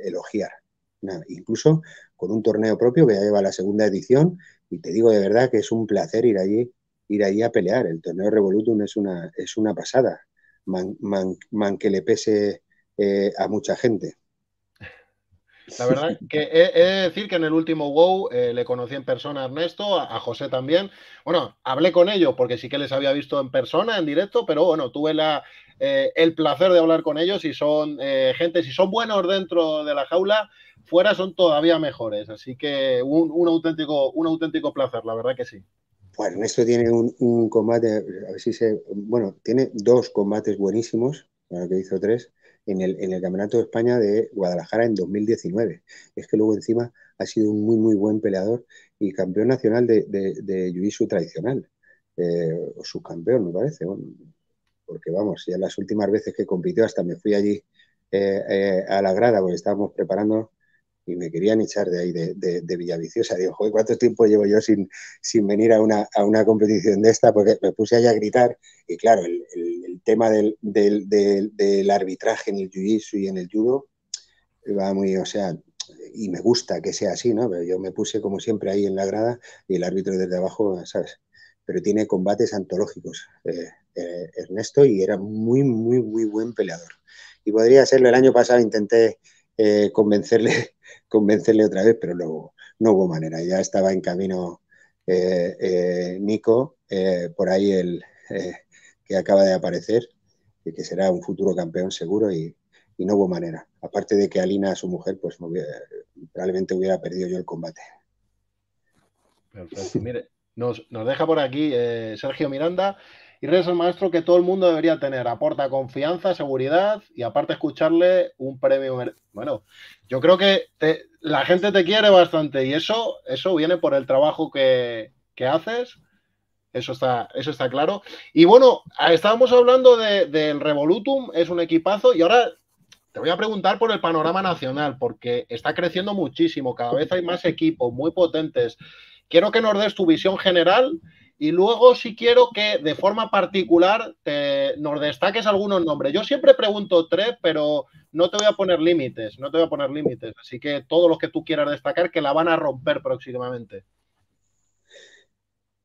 elogiar. incluso con un torneo propio que ya lleva la segunda edición, y te digo de verdad que es un placer ir allí, ir allí a pelear. El torneo Revolutum es una, es una pasada, man, man que le pese a mucha gente. La verdad que he, de decir que en el último WoW eh, le conocí en persona a Ernesto, a, José también. Bueno, hablé con ellos porque sí que les había visto en persona, en directo, pero bueno, tuve la, eh, el placer de hablar con ellos y son eh, gente, si son buenos dentro de la jaula, fuera son todavía mejores. Así que un, auténtico, un auténtico placer, la verdad que sí. Bueno, pues Ernesto tiene un, combate, a ver si se, bueno, tiene dos combates buenísimos, ahora que hizo tres en el, Campeonato de España de Guadalajara en 2019. Es que luego encima ha sido un muy, muy buen peleador y campeón nacional de, de, tradicional, eh, o subcampeón, me parece. porque vamos, ya las últimas veces que compitió hasta me fui allí eh, eh, a la grada porque estábamos preparando y me querían echar de ahí, de, de, de Villaviciosa. Digo, ¿cuánto tiempo llevo yo sin, sin venir a una, a una competición de esta? Porque me puse allá a gritar y claro, el, el, tema del, del, del, arbitraje en el jiu-jitsu y en el judo va muy, o sea, y me gusta que sea así, ¿no? Pero yo me puse como siempre ahí en la grada y el árbitro desde abajo, ¿sabes? Pero tiene combates antológicos, eh, eh, Ernesto, y era muy, muy, muy buen peleador. Y podría serlo. El año pasado intenté eh, convencerle convencerle otra vez, pero luego no hubo manera. Ya estaba en camino eh, eh, Nico, eh, por ahí el que acaba de aparecer, y que será un futuro campeón seguro, y, no hubo manera. Aparte de que Alina, su mujer, pues probablemente hubiera perdido yo el combate. nos, nos deja por aquí Sergio Miranda y eres el maestro que todo el mundo debería tener. Aporta confianza, seguridad y aparte escucharle un premio. Bueno, yo creo que la gente te quiere bastante y eso, eso viene por el trabajo que, que haces. Eso está, eso está claro. Y bueno, estábamos hablando del Revolutum, es un equipazo y ahora te voy a preguntar por el panorama nacional, porque está creciendo muchísimo, cada vez hay más equipos muy potentes. Quiero que nos des tu visión general y luego si quiero que de forma particular nos destaques algunos nombres. Yo siempre pregunto tres, pero no te voy a poner límites, no te voy a poner límites. Así que todos los que tú quieras destacar que la van a romper próximamente.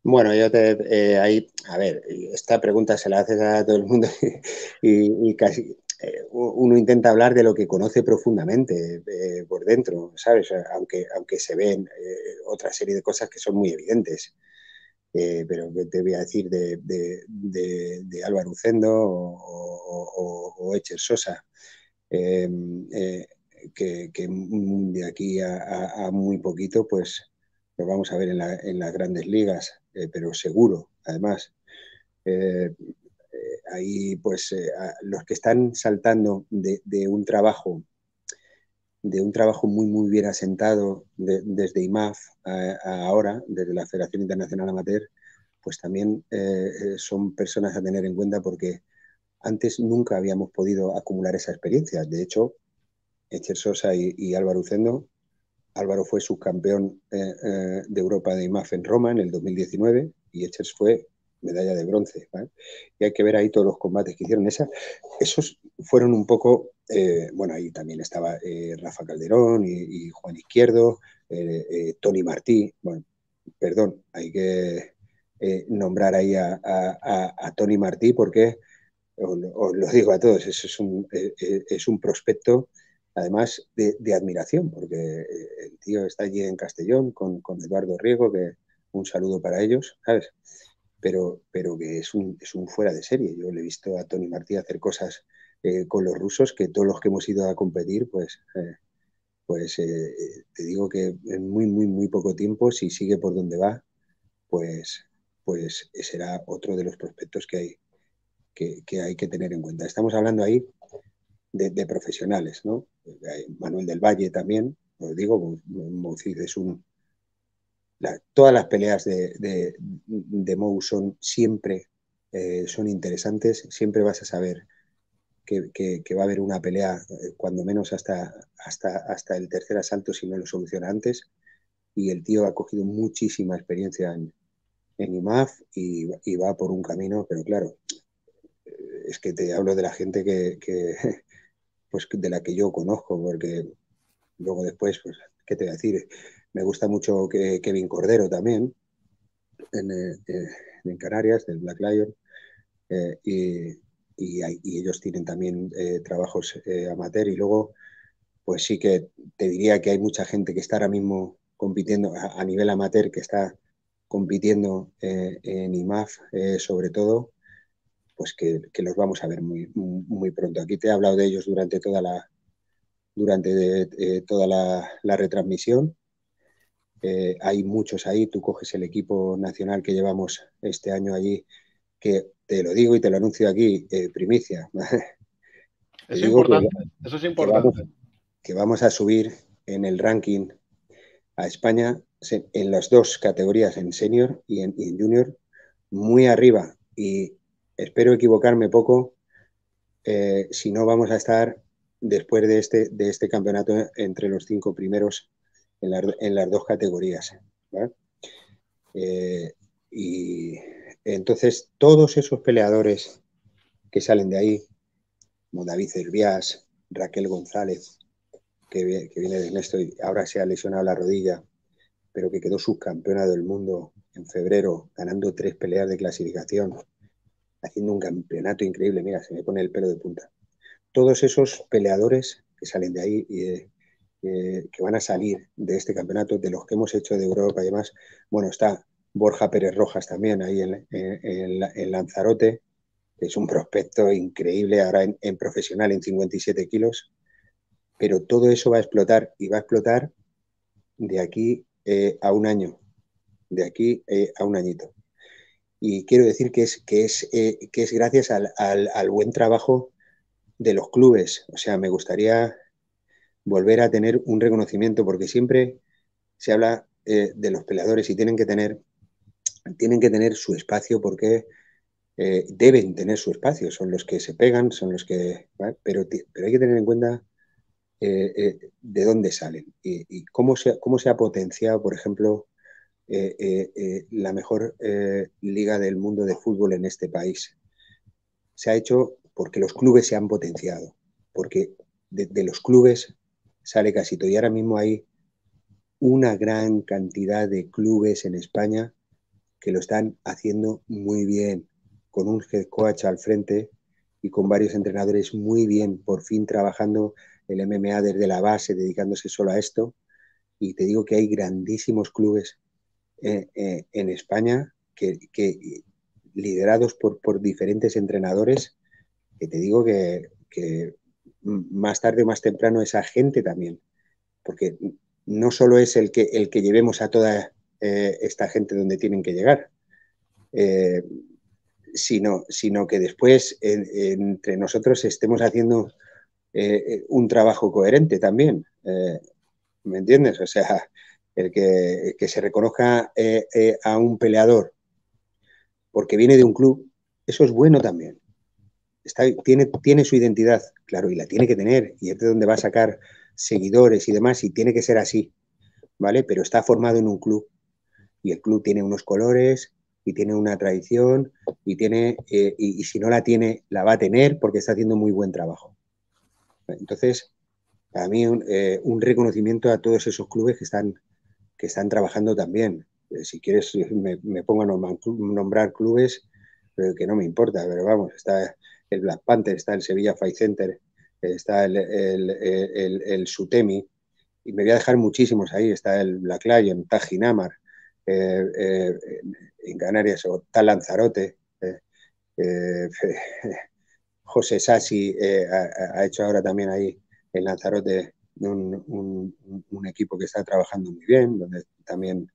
Bueno, yo te, eh, ahí, a ver, esta pregunta se la haces a todo el mundo y, casi eh, uno intenta hablar de lo que conoce profundamente eh, por dentro, ¿sabes? Aunque, aunque se ven otra serie de cosas que son muy evidentes. Eh, pero que te voy a decir de, de, Álvaro Ucendo o, o, Sosa, em, eh, que, de aquí a, muy poquito, pues lo vamos a ver en, en las grandes ligas, eh, pero seguro, además. ahí, pues, los que están saltando de, un trabajo de un trabajo muy, muy bien asentado desde IMAF a, ahora, desde la Federación Internacional Amateur, pues también eh, eh, son personas a tener en cuenta porque antes nunca habíamos podido acumular esa experiencia. De hecho, Echer Sosa y, Álvaro Ucendo, Álvaro fue subcampeón eh, de Europa de IMAF en Roma en el 2019 y Echer fue medalla de bronce. Y hay que ver ahí todos los combates que hicieron. Esa, esos fueron un poco eh, bueno, ahí también estaba eh, Rafa Calderón y, Juan Izquierdo, eh, Tony Martí, bueno, perdón, hay que nombrar ahí a, Tony Martí porque, os, lo digo a todos, es, un, prospecto además de, admiración, porque el tío está allí en Castellón con, Eduardo Riego, que un saludo para ellos, ¿sabes? Pero, pero que es un, es un fuera de serie. Yo le he visto a Tony Martí hacer cosas eh, con los rusos, que todos los que hemos ido a competir, pues, eh, pues eh, te digo que en muy, muy, muy poco tiempo, si sigue por donde va, pues, pues será otro de los prospectos que hay que, hay que tener en cuenta. Estamos hablando ahí de, profesionales, ¿no? Manuel del Valle también, os digo, es un... todas las peleas de, de, Mou son siempre son interesantes, siempre vas a saber que, va a haber una pelea, eh, cuando menos hasta, hasta, hasta el tercer asalto, si no lo soluciona antes. Y el tío ha cogido muchísima experiencia en, en IMAF y, va por un camino, pero claro, eh, es que te hablo de la gente que, pues de la que yo conozco, porque luego después, pues, ¿qué te voy a decir? Me gusta mucho Kevin Cordero también, en, eh, en, Canarias, del Black Lion, y, y, ellos tienen también eh, trabajos eh, amateur y luego, pues sí que te diría que hay mucha gente que está ahora mismo compitiendo a, nivel amateur, que está compitiendo eh, en IMAF sobre todo, pues que, los vamos a ver muy, muy pronto. Aquí te he hablado de ellos durante toda la, durante toda la, retransmisión. hay muchos ahí, tú coges el equipo nacional que llevamos este año allí, que te lo digo y te lo anuncio aquí, eh, primicia. Es importante, eso es importante. Que vamos, a subir en el ranking a España en las dos categorías, en senior y en, junior, muy arriba. Y espero equivocarme poco, eh, si no vamos a estar después de este, de este campeonato entre los cinco primeros en, las dos categorías. Eh, y entonces, todos esos peleadores que salen de ahí, como David Raquel González, que, viene de Néstor y ahora se ha lesionado la rodilla, pero que quedó subcampeona del mundo en febrero, ganando tres peleas de clasificación, haciendo un campeonato increíble. Mira, se me pone el pelo de punta. Todos esos peleadores que salen de ahí y eh, que van a salir de este campeonato, de los que hemos hecho de Europa y demás, bueno, está Borja Pérez Rojas también ahí en, Lanzarote, que es un prospecto increíble ahora en, profesional en 57 kilos, pero todo eso va a explotar y va a explotar de aquí eh, a un año, de aquí eh, a un añito. Y quiero decir que es, que es, eh, que es gracias al, buen trabajo de los clubes. O sea, me gustaría volver a tener un reconocimiento porque siempre se habla de los peleadores y tienen que tener tienen que tener su espacio porque eh, deben tener su espacio, son los que se pegan, son los que... Pero, pero hay que tener en cuenta eh, eh, de dónde salen y, cómo, se, cómo se ha potenciado, por ejemplo, la mejor liga del mundo de fútbol en este país. Se ha hecho porque los clubes se han potenciado, porque de, de los clubes sale casi todo. Y ahora mismo hay una gran cantidad de clubes en España que lo están haciendo muy bien, con un head coach al frente y con varios entrenadores muy bien, por fin trabajando el MMA desde la base, dedicándose solo a esto. Y te digo que hay grandísimos clubes eh, eh, en España que, liderados por, por, diferentes entrenadores, que te digo que, más tarde o más temprano esa gente también, porque no solo es el que, el que llevemos a toda eh, esta gente donde tienen que llegar, eh, sino, sino que después entre nosotros estemos haciendo eh, un trabajo coherente también. ¿Me entiendes? O sea, el que, que se reconozca a un peleador porque viene de un club, eso es bueno también. Está, tiene, tiene su identidad, claro, y la tiene que tener, y es de donde va a sacar seguidores y demás, y tiene que ser así, ¿vale? Pero está formado en un club y el club tiene unos colores y tiene una tradición y tiene eh, y, si no la tiene la va a tener porque está haciendo muy buen trabajo entonces para mí un, eh, reconocimiento a todos esos clubes que están que están trabajando también eh, si quieres me, pongo a nombrar, clubes que no me importa pero vamos está el Black Panther está el Sevilla Fight Center está el, el, el, el Sutemi y me voy a dejar muchísimos ahí está el Black Lion Tajinamar eh, eh, en Canarias, o tal Lanzarote, eh, José Sassi ha, hecho ahora también ahí en Lanzarote un, un, equipo que está trabajando muy bien, donde también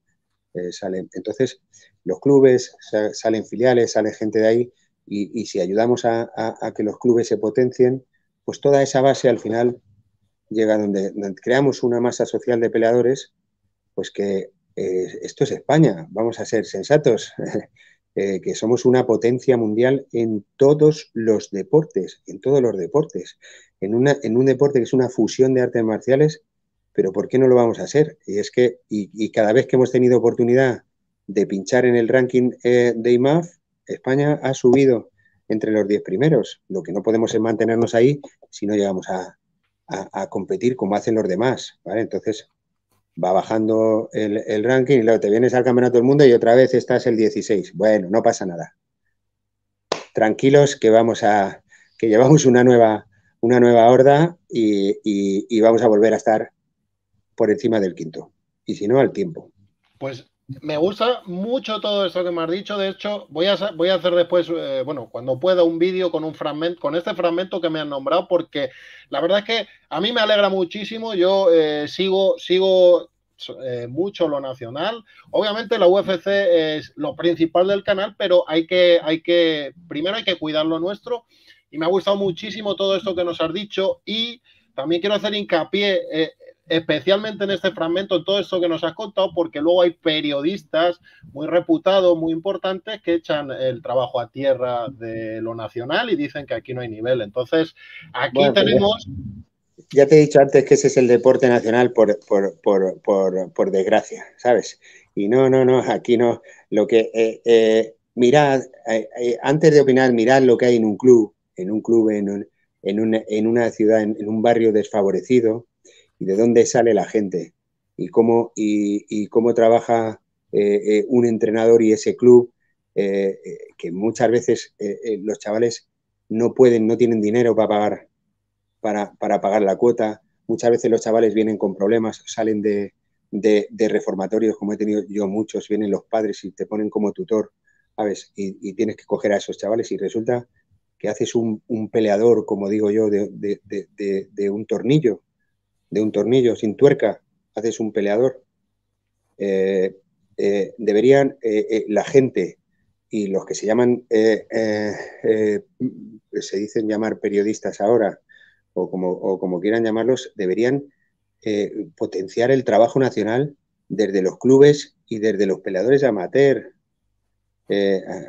salen. Entonces, los clubes, salen filiales, sale gente de ahí, y, si ayudamos a, que los clubes se potencien, pues toda esa base al final llega donde, creamos una masa social de peleadores, pues que eh, esto es España, vamos a ser sensatos, eh, que somos una potencia mundial en todos los deportes, en todos los deportes, en, una, en un deporte que es una fusión de artes marciales, pero ¿por qué no lo vamos a hacer? Y es que, y, cada vez que hemos tenido oportunidad de pinchar en el ranking eh, de IMAF, España ha subido entre los 10 primeros. Lo que no podemos es mantenernos ahí si no llegamos a, a competir como hacen los demás. ¿vale? Entonces, va bajando el, ranking y luego te vienes al Campeonato del Mundo y otra vez estás el 16. Bueno, no pasa nada. Tranquilos que vamos a, que llevamos una nueva, una nueva horda y, y, y vamos a volver a estar por encima del quinto. Y si no, al tiempo. Pues me gusta mucho todo esto que me has dicho. De hecho, voy a, hacer después, eh, bueno, cuando pueda, un vídeo con un con este fragmento que me han nombrado, porque la verdad es que a mí me alegra muchísimo. Yo eh, sigo, sigo eh, mucho lo nacional. Obviamente la UFC es lo principal del canal, pero hay que, primero hay que cuidar lo nuestro. Y me ha gustado muchísimo todo esto que nos has dicho y también quiero hacer hincapié especialmente en este fragmento, en todo eso que nos has contado, porque luego hay periodistas muy reputados, muy importantes, que echan el trabajo a tierra de lo nacional y dicen que aquí no hay nivel. Entonces, aquí pues tenemos... Ya, te he dicho antes que ese es el deporte nacional por, desgracia, ¿sabes? Y no, no, no, aquí no. Lo que... Eh, eh, mirad, eh, antes de opinar, mirad lo que hay en un club, en un club, en, en, una, ciudad, en un barrio desfavorecido, de dónde sale la gente y cómo, y, cómo trabaja eh, eh, un entrenador y ese club, eh, que muchas veces los chavales no pueden, no tienen dinero para pagar, para, pagar la cuota. Muchas veces los chavales vienen con problemas, salen de, de, reformatorios, como he tenido yo muchos, vienen los padres y te ponen como tutor, a Y, y tienes que coger a esos chavales y resulta que haces un, un peleador, como digo yo, de, de un tornillo de un tornillo, sin tuerca, haces un peleador. Eh, eh, deberían eh, la gente y los que se llaman, se dicen llamar periodistas ahora, o como, como quieran llamarlos, deberían potenciar el trabajo nacional desde los clubes y desde los peleadores amateur.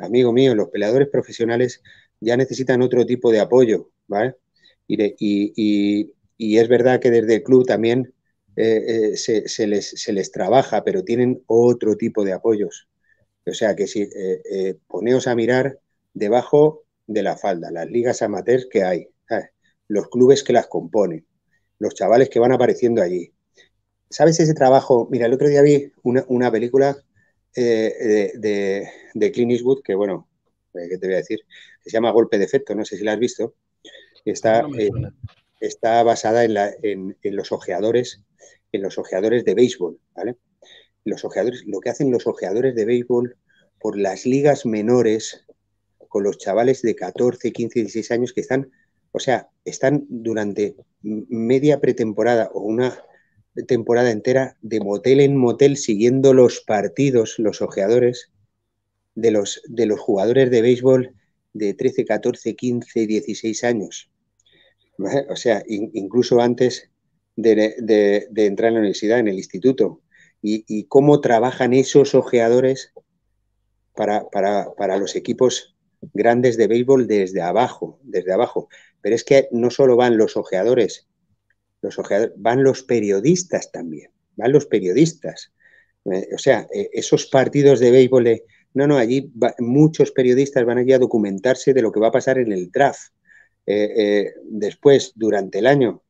amigo mío, los peleadores profesionales ya necesitan otro tipo de apoyo, ¿vale? y, y es verdad que desde el club también eh, eh, se, les, trabaja, pero tienen otro tipo de apoyos. O sea que si eh, poneos a mirar debajo de la falda, las ligas amateurs que hay, los clubes que las componen, los chavales que van apareciendo allí. ¿Sabes ese trabajo? Mira, el otro día vi una, película de, de, Clint Eastwood, que bueno, ¿qué te voy a decir? se llama Golpe de Efecto, no sé si la has visto. Está, está basada en, los ojeadores, en los ojeadores de béisbol, ¿vale? Los ojeadores, lo que hacen los ojeadores de béisbol por las ligas menores con los chavales de 14, 15, 16 años que están, o sea, están durante media pretemporada o una temporada entera de motel en motel siguiendo los partidos, los ojeadores de los, de los jugadores de béisbol de 13, 14, 15, 16 años o sea, incluso antes de, entrar en la universidad, en el instituto, y, cómo trabajan esos ojeadores para, los equipos grandes de béisbol desde abajo, desde abajo. Pero es que no solo van los ojeadores, los van los periodistas también, van los periodistas. ¿Eh? o sea, e, esos partidos de béisbol no, no, allí muchos periodistas van allí a documentarse de lo que va a pasar en el draft. Eh, eh, después, durante el año.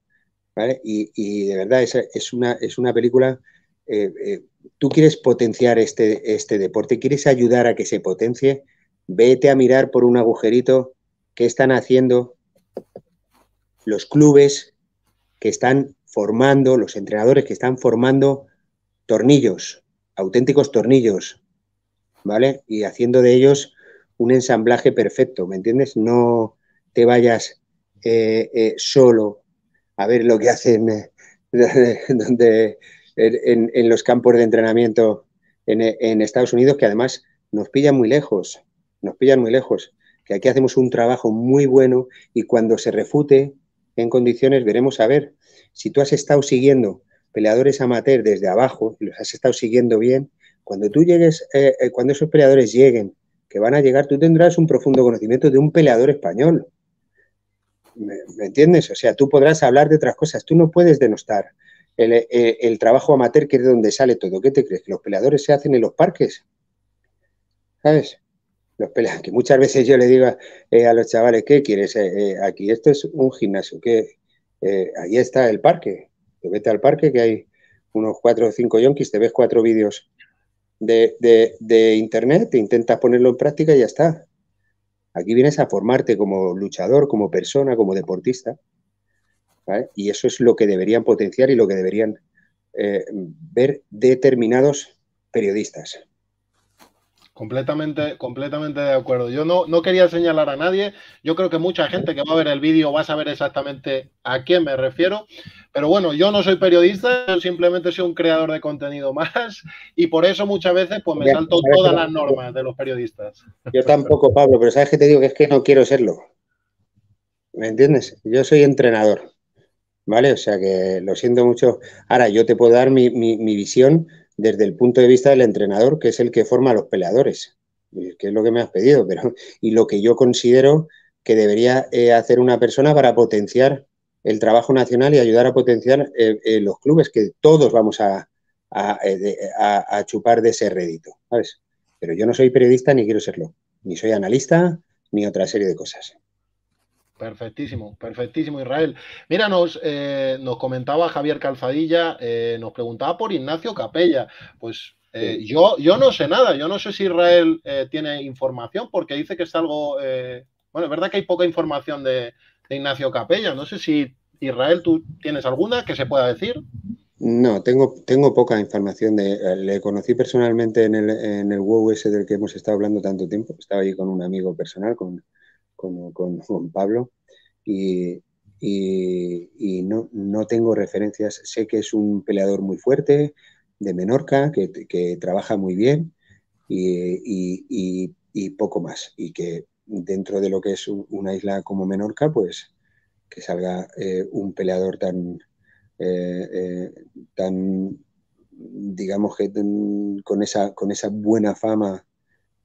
¿vale? Y, de verdad es, es, una, es una película... Eh, tú quieres potenciar este, este deporte, quieres ayudar a que se potencie, vete a mirar por un agujerito qué están haciendo los clubes que están formando, los entrenadores que están formando tornillos, auténticos tornillos, ¿vale? Y haciendo de ellos un ensamblaje perfecto, ¿me entiendes? No, te vayas eh, eh, solo a ver lo que hacen eh, donde, en, los campos de entrenamiento en, Estados Unidos, que además nos pillan muy lejos, nos pillan muy lejos, que aquí hacemos un trabajo muy bueno y cuando se refute en condiciones veremos a ver si tú has estado siguiendo peleadores amateur desde abajo los has estado siguiendo bien, cuando tú llegues, cuando esos peleadores lleguen, que van a llegar, tú tendrás un profundo conocimiento de un peleador español ¿me, entiendes? O sea, tú podrás hablar de otras cosas, tú no puedes denostar eh, eh, el, trabajo amateur que es de donde sale todo. ¿Qué te crees? ¿Que los peleadores se hacen en los parques? ¿Sabes? Los peleadores, que muchas veces yo le digo eh, a los chavales, ¿qué quieres aquí? Esto es un gimnasio, que ahí está el parque. Te vete al parque que hay unos cuatro o cinco yonkis, te ves cuatro vídeos de, de internet, te intentas ponerlo en práctica y ya está. Aquí vienes a formarte como luchador, como persona, como deportista. Y eso es lo que deberían potenciar y lo que deberían eh, ver determinados periodistas. Completamente, completamente de acuerdo. Yo no, no quería señalar a nadie. Yo creo que mucha gente que va a ver el vídeo va a saber exactamente a quién me refiero. Pero bueno, yo no soy periodista, yo simplemente soy un creador de contenido más y por eso muchas veces pues me salto todas las normas de los periodistas. Yo tampoco, Pablo, pero sabes que te digo que es que no quiero serlo. ¿Me entiendes? Yo soy entrenador. ¿Vale? O sea que lo siento mucho. Ahora, yo te puedo dar mi visión desde el punto de vista del entrenador, que es el que forma a los peleadores, que es lo que me has pedido, pero y lo que yo considero que debería eh, hacer una persona para potenciar el trabajo nacional y ayudar a potenciar eh, eh, los clubes, que todos vamos a, a chupar de ese rédito, ¿sabes? Pero yo no soy periodista ni quiero serlo, ni soy analista, ni otra serie de cosas. Perfectísimo, perfectísimo Israel. Mira, nos, eh, nos comentaba Javier Calzadilla, eh, nos preguntaba por Ignacio Capella. Pues eh, yo, yo no sé nada, yo no sé si Israel tiene información porque dice que es algo... bueno, es verdad que hay poca información de, Ignacio Capella. No sé si Israel, tú tienes alguna que se pueda decir. No, tengo, tengo poca información. De, le conocí personalmente en el, en el del que hemos estado hablando tanto tiempo. Estaba allí con un amigo personal, con, como con, Juan Pablo, y, no, no, tengo referencias. Sé que es un peleador muy fuerte, de Menorca, que, trabaja muy bien y, poco más. Y que dentro de lo que es una isla como Menorca, pues que salga eh, un peleador tan, eh, eh, tan digamos que mm, con esa, con esa buena fama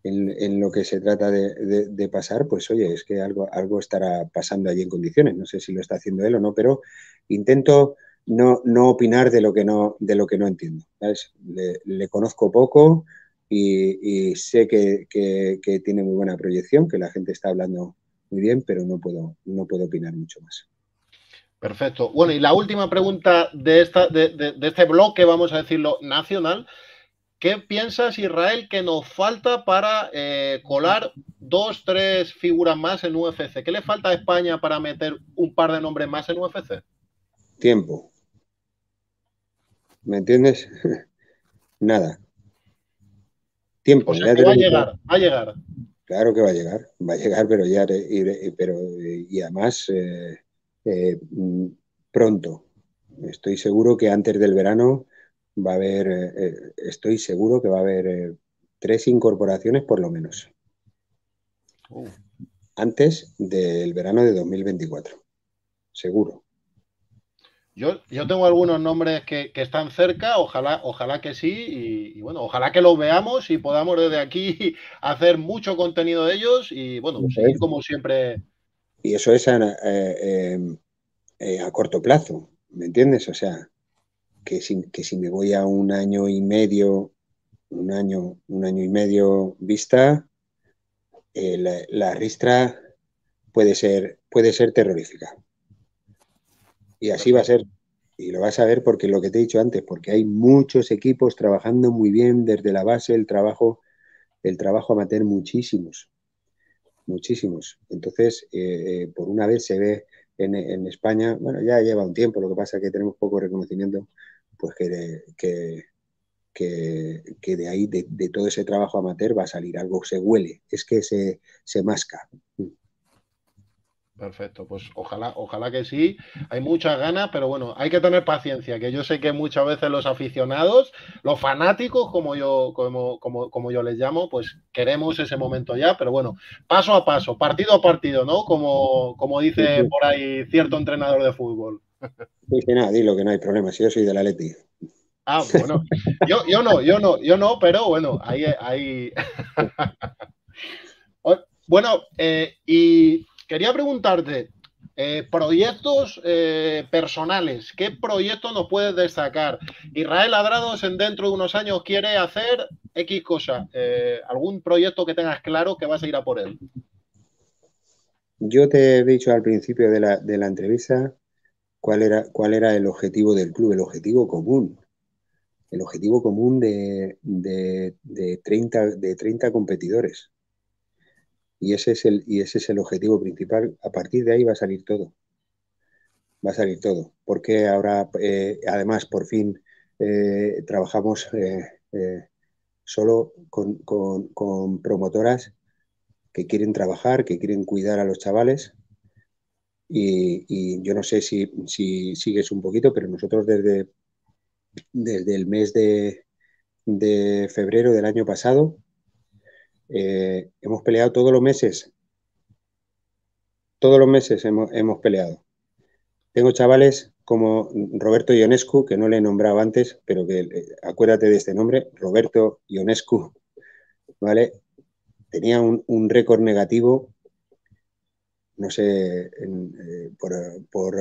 en, lo que se trata de, pasar, pues oye, es que algo, algo estará pasando allí en condiciones. No sé si lo está haciendo él o no, pero intento no, no opinar de lo que no, de lo que no entiendo. Le, conozco poco y, sé que, tiene muy buena proyección, que la gente está hablando muy bien, pero no puedo, no puedo opinar mucho más. Perfecto. Bueno, y la última pregunta de, esta, de este bloque, vamos a decirlo, nacional, ¿Qué piensas, Israel, que nos falta para eh, colar dos, tres figuras más en UFC? ¿Qué le falta a España para meter un par de nombres más en UFC? Tiempo. ¿Me entiendes? Nada. Tiempo. va a llegar, va a llegar. Claro que va a llegar, va a llegar, pero ya, y, pero, y además eh, eh, mm, pronto. Estoy seguro que antes del verano va a haber, eh, eh, estoy seguro que va a haber eh, tres incorporaciones por lo menos. Oh. Antes del verano de 2024, seguro. Yo, yo tengo algunos nombres que, están cerca, ojalá, ojalá que sí, y, bueno, ojalá que los veamos y podamos desde aquí hacer mucho contenido de ellos y bueno, seguir como siempre. Y eso es a corto plazo, ¿me entiendes? O sea, que si, me voy a un año y medio, un año, un año y medio vista, eh, la, ristra puede ser, puede ser terrorífica. Y así va a ser. Y lo vas a ver porque lo que te he dicho antes, porque hay muchos equipos trabajando muy bien desde la base, el trabajo, el trabajo amateur, muchísimos, muchísimos. Entonces, eh, eh, por una vez se ve en, en, España, bueno, ya lleva un tiempo, lo que pasa es que tenemos poco reconocimiento, pues que, que, que, de ahí, de, todo ese trabajo amateur, va a salir algo, se huele, es que se, se masca. Perfecto, pues ojalá, ojalá que sí. Hay muchas ganas, pero bueno, hay que tener paciencia, que yo sé que muchas veces los aficionados, los fanáticos, como yo, como, como, como yo les llamo, pues queremos ese momento ya, pero bueno, paso a paso, partido a partido, ¿no? Como, como dice por ahí cierto entrenador de fútbol sí, nada, dilo que no hay problema, si yo soy de la Leti. Ah, bueno, yo, yo no, yo no, yo no, pero bueno, ahí... bueno, eh, y quería preguntarte, eh, proyectos eh, personales, ¿qué proyecto nos puedes destacar? Israel Adrados en dentro de unos años quiere hacer X cosa, algún proyecto que tengas claro que vas a ir a por él. Yo te he dicho al principio de la, de la entrevista cuál era, cuál era el objetivo del club, el objetivo común. El objetivo común de, de, de 30, de 30 competidores. Y ese, es el, y ese es el objetivo principal. A partir de ahí va a salir todo. Va a salir todo. Porque ahora, eh, además, por fin eh, trabajamos eh, solo con promotoras que quieren trabajar, que quieren cuidar a los chavales y, yo no sé si, sigues un poquito, pero nosotros desde, desde el mes de, febrero del año pasado eh, hemos peleado todos los meses. Todos los meses hemos, peleado. Tengo chavales como Roberto Ionescu, que no le he nombrado antes, pero que eh, acuérdate de este nombre, Roberto Ionescu, ¿vale? Tenía un, un récord negativo no sé, eh, por, por,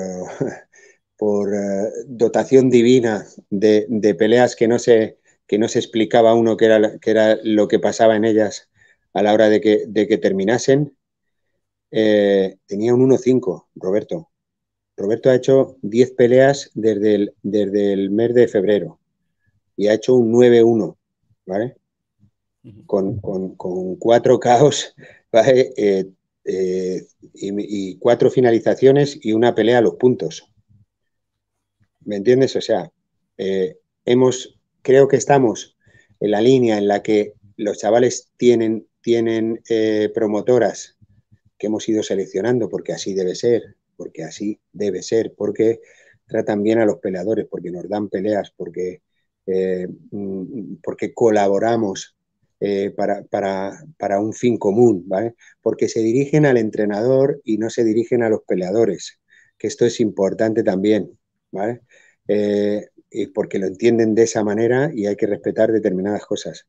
eh, dotación divina de, peleas que no, se, que no se explicaba uno qué era, que era lo que pasaba en ellas a la hora de que, terminasen. Eh, tenía un 1-5, Roberto. Roberto ha hecho 10 peleas desde el, desde el mes de febrero y ha hecho un 9-1, ¿vale? Con, con, con cuatro caos, ¿vale? Eh, y, cuatro finalizaciones y una pelea a los puntos. ¿Me entiendes? O sea, eh, hemos, creo que estamos en la línea en la que los chavales tienen, tienen eh, promotoras que hemos ido seleccionando, porque así debe ser, porque así debe ser, porque tratan bien a los peleadores, porque nos dan peleas, porque, mm, porque colaboramos eh, para, un fin común, ¿vale? Porque se dirigen al entrenador y no se dirigen a los peleadores, que esto es importante también, ¿vale? Eh, y porque lo entienden de esa manera y hay que respetar determinadas cosas.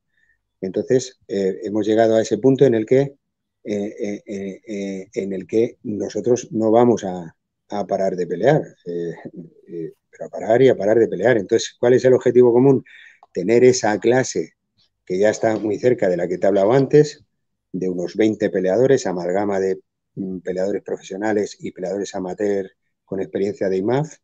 Entonces, eh, hemos llegado a ese punto en el que, en el que nosotros no vamos a, a parar de pelear, pero a parar y a parar de pelear. Entonces, ¿cuál es el objetivo común? Tener esa clase que ya está muy cerca de la que te hablaba antes, de unos 20 peleadores, amalgama de mm, peleadores profesionales y peleadores amateur con experiencia de IMAF,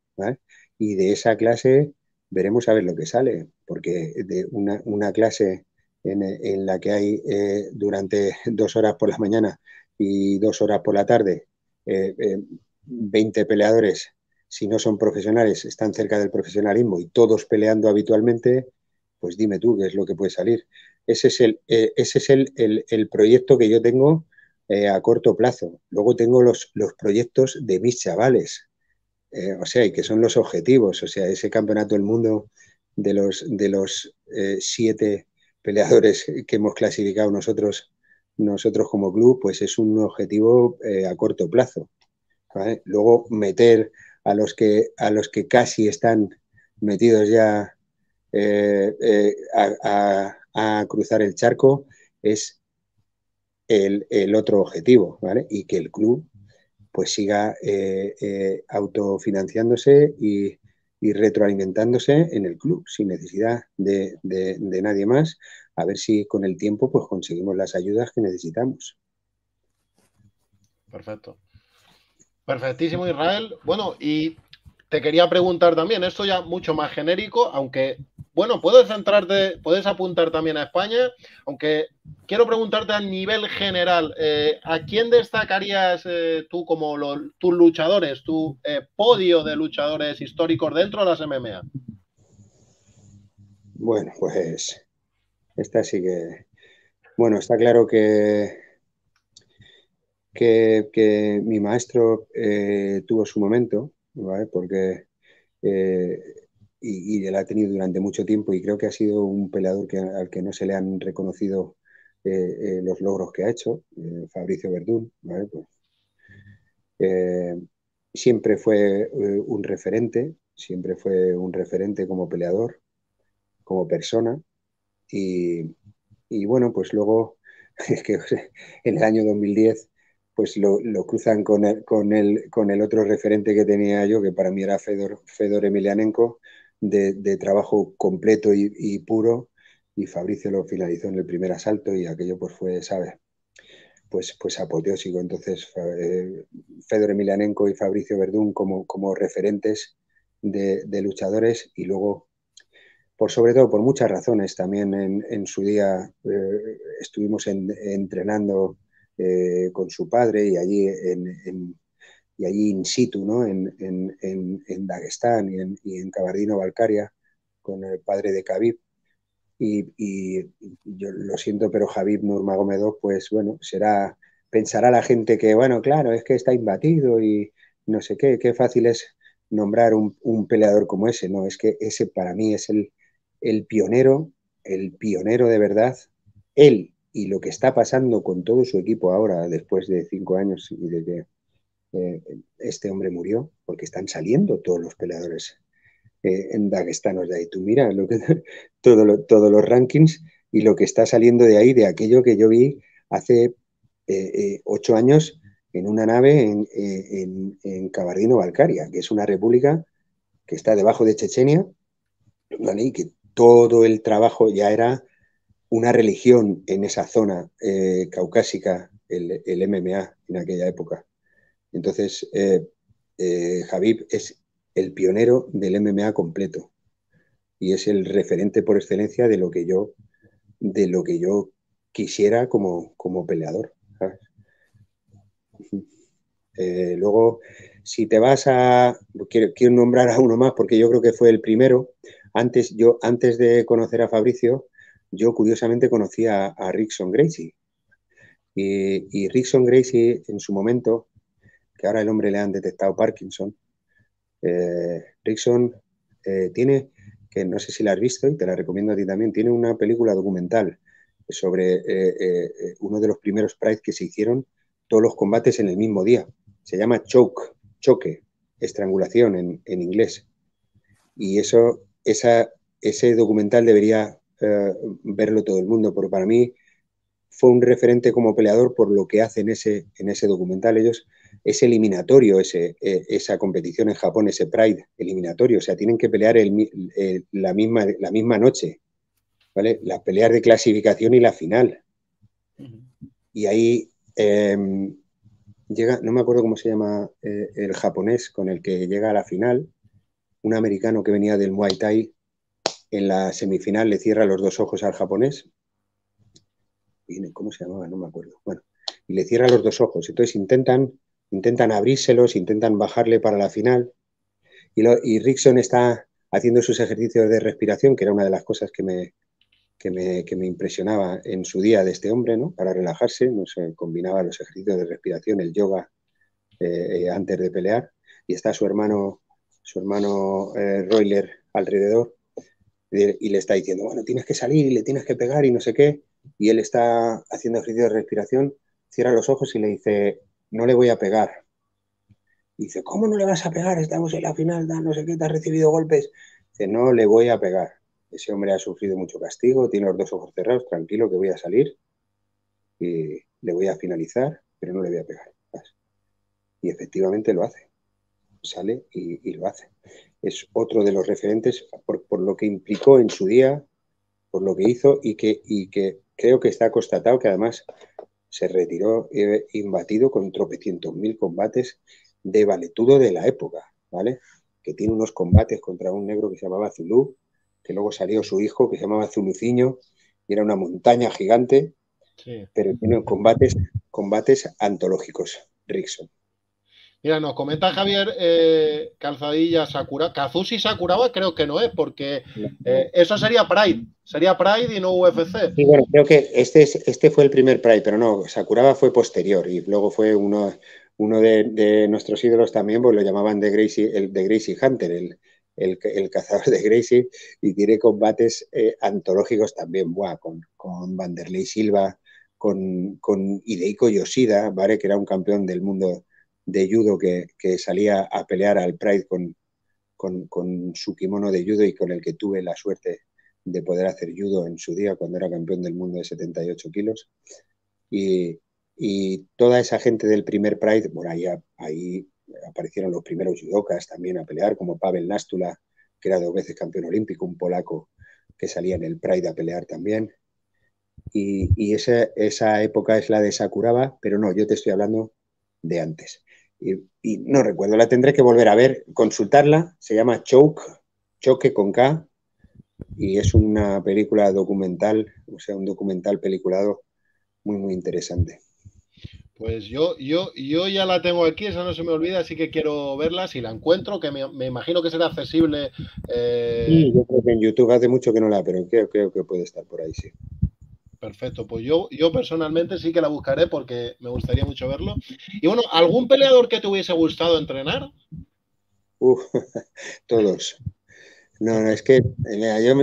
y de esa clase veremos a ver lo que sale, porque de una, clase en, la que hay eh, durante dos horas por la mañana y dos horas por la tarde 20 eh, eh, peleadores, si no son profesionales, están cerca del profesionalismo y todos peleando habitualmente, pues dime tú qué es lo que puede salir. Ese es el, eh, ese es el, proyecto que yo tengo eh, a corto plazo. Luego tengo los, los proyectos de mis chavales, eh, o sea, y que son los objetivos, o sea, ese campeonato del mundo de los, de los siete peleadores que hemos clasificado nosotros, nosotros como club, pues es un objetivo a corto plazo. Luego meter a los que, a los que casi están metidos ya eh, eh, a, cruzar el charco es el, otro objetivo, ¿vale? Y que el club pues siga eh, autofinanciándose y, retroalimentándose en el club sin necesidad de, de nadie más, a ver si con el tiempo pues conseguimos las ayudas que necesitamos. Perfecto. Perfectísimo, Israel. Bueno, y te quería preguntar también, esto ya mucho más genérico, aunque, bueno, puedes centrarte, puedes apuntar también a España, aunque quiero preguntarte a nivel general, eh, ¿a quién destacarías eh, tú como tus luchadores, tu eh, podio de luchadores históricos dentro de las MMA? Bueno, pues esta sí que... Bueno, está claro que que, mi maestro tuvo su momento, ¿vale? porque eh, y, él ha tenido durante mucho tiempo y creo que ha sido un peleador que, al que no se le han reconocido eh, eh, los logros que ha hecho, Fabricio Verdún. Pues, siempre fue un referente, siempre fue un referente como peleador, como persona y, y bueno, pues luego es que en el año 2010 pues lo, lo cruzan con el, con, el, con el, otro referente que tenía yo, que para mí era Fedor, Fedor Emelianenko, de, trabajo completo y, puro, y Fabricio lo finalizó en el primer asalto y aquello pues fue, ¿sabes? Pues, pues apoteósico. Entonces, eh, Fedor Emelianenko y Fabricio Verdún como, como referentes de, luchadores y luego, por sobre todo, por muchas razones, también en, en su día eh, estuvimos entrenando eh, con su padre y allí en, y allí in situ, ¿no? en, en, en, y en, Cabardino en balkaria con el padre de Khabib. Y, y, yo lo siento, pero Khabib Nurmagomedov, pues bueno, será, pensará la gente que, bueno, claro, es que está imbatido y no sé qué, qué fácil es nombrar un, un peleador como ese, no, es que ese para mí es el, el pionero, el pionero de verdad, él y lo que está pasando con todo su equipo ahora, después de cinco años y desde que eh, este hombre murió, porque están saliendo todos los peleadores eh, en daguestanos de ahí. Tú mira todo todos los rankings y lo que está saliendo de ahí, de aquello que yo vi hace eh, ocho años en una nave en, en, en Cabardino-Balcaria, que es una república que está debajo de Chechenia, y que todo el trabajo ya era una religión en esa zona eh, caucásica, el, MMA en aquella época. Entonces, eh, eh es el pionero del MMA completo y es el referente por excelencia de lo que yo, de lo que yo quisiera como, como peleador. Eh, luego, si te vas a... Quiero, quiero nombrar a uno más porque yo creo que fue el primero. Antes, yo, antes de conocer a Fabricio, yo curiosamente conocí a, Rickson Gracie. Y, Rickson Gracie en su momento, que ahora el hombre le han detectado Parkinson, eh, Rickson eh, tiene, que no sé si la has visto y te la recomiendo a ti también, tiene una película documental sobre eh, uno de los primeros Pride que se hicieron, todos los combates en el mismo día. Se llama Choke, choque, estrangulación en, inglés. Y eso, ese documental debería eh, verlo todo el mundo, pero para mí fue un referente como peleador por lo que hace en ese, en ese documental. Ellos es eliminatorio ese, e, esa competición en Japón, ese Pride eliminatorio. O sea, tienen que pelear la, misma, la misma noche, ¿vale? Las peleas de clasificación y la final. Y ahí em, llega, no me acuerdo cómo se llama eh, el japonés con el que llega a la final, un americano que venía del Muay Thai en la semifinal le cierra los dos ojos al japonés. ¿Cómo se llamaba? No me acuerdo. Bueno, y le cierra los dos ojos. Entonces intentan, intentan abrírselos, intentan bajarle para la final. Y, Rickson está haciendo sus ejercicios de respiración, que era una de las cosas que me, que me, impresionaba en su día de este hombre, ¿no? Para relajarse, no combinaba los ejercicios de respiración, el yoga eh, eh, antes de pelear. Y está su hermano, su hermano eh, Royler alrededor y le está diciendo, bueno, tienes que salir y le tienes que pegar y no sé qué, y él está haciendo ejercicio de respiración, cierra los ojos y le dice, no le voy a pegar. dice, ¿cómo no le vas a pegar? Estamos en la final, no sé qué, te has recibido golpes. Dice, no le voy a pegar. Ese hombre ha sufrido mucho castigo, tiene los dos ojos cerrados, tranquilo que voy a salir, y le voy a finalizar, pero no le voy a pegar. Y efectivamente lo hace. Sale y, y lo hace es otro de los referentes por, lo que implicó en su día, por lo que hizo y que, creo que está constatado que además se retiró eh, imbatido con tropecientos mil combates de valetudo de la época, ¿vale? Que tiene unos combates contra un negro que se llamaba Zulu, que luego salió su hijo que se llamaba Zuluciño y era una montaña gigante, pero tiene combates, combates antológicos, Rickson. Mira, nos comenta Javier eh, Calzadilla Sakura. Kazushi Sakuraba, creo que no es, porque eh, eso sería Pride. Sería Pride y no UFC. Sí, bueno, creo que este, es, este fue el primer Pride, pero no, Sakuraba fue posterior y luego fue uno, uno de, nuestros ídolos también, pues lo llamaban de Gracie, el Gracie Hunter, el, el, cazador de Gracie, y tiene combates eh, antológicos también, buah, con, con Vanderlei Silva, con, con Yoshida, ¿vale? que era un campeón del mundo de judo que, salía a pelear al Pride con, con, su kimono de judo y con el que tuve la suerte de poder hacer judo en su día cuando era campeón del mundo de 78 kilos. Y, toda esa gente del primer Pride, bueno, ahí, ahí aparecieron los primeros judokas también a pelear, como Pavel Nástula, que era dos veces campeón olímpico, un polaco que salía en el Pride a pelear también. Y, esa, esa época es la de Sakuraba, pero no, yo te estoy hablando de antes y, no recuerdo, la tendré que volver a ver, consultarla, se llama Choke, Choque con K, y es una película documental, o sea, un documental peliculado muy, muy interesante. Pues yo, yo, yo ya la tengo aquí, esa no se me olvida, así que quiero verla. Si la encuentro, que me, imagino que será accesible. Eh, sí, yo creo que en YouTube hace mucho que no la, pero creo que puede estar por ahí, sí. Perfecto, pues yo, yo personalmente sí que la buscaré porque me gustaría mucho verlo. Y bueno, ¿algún peleador que te hubiese gustado entrenar? todos. No, no, es que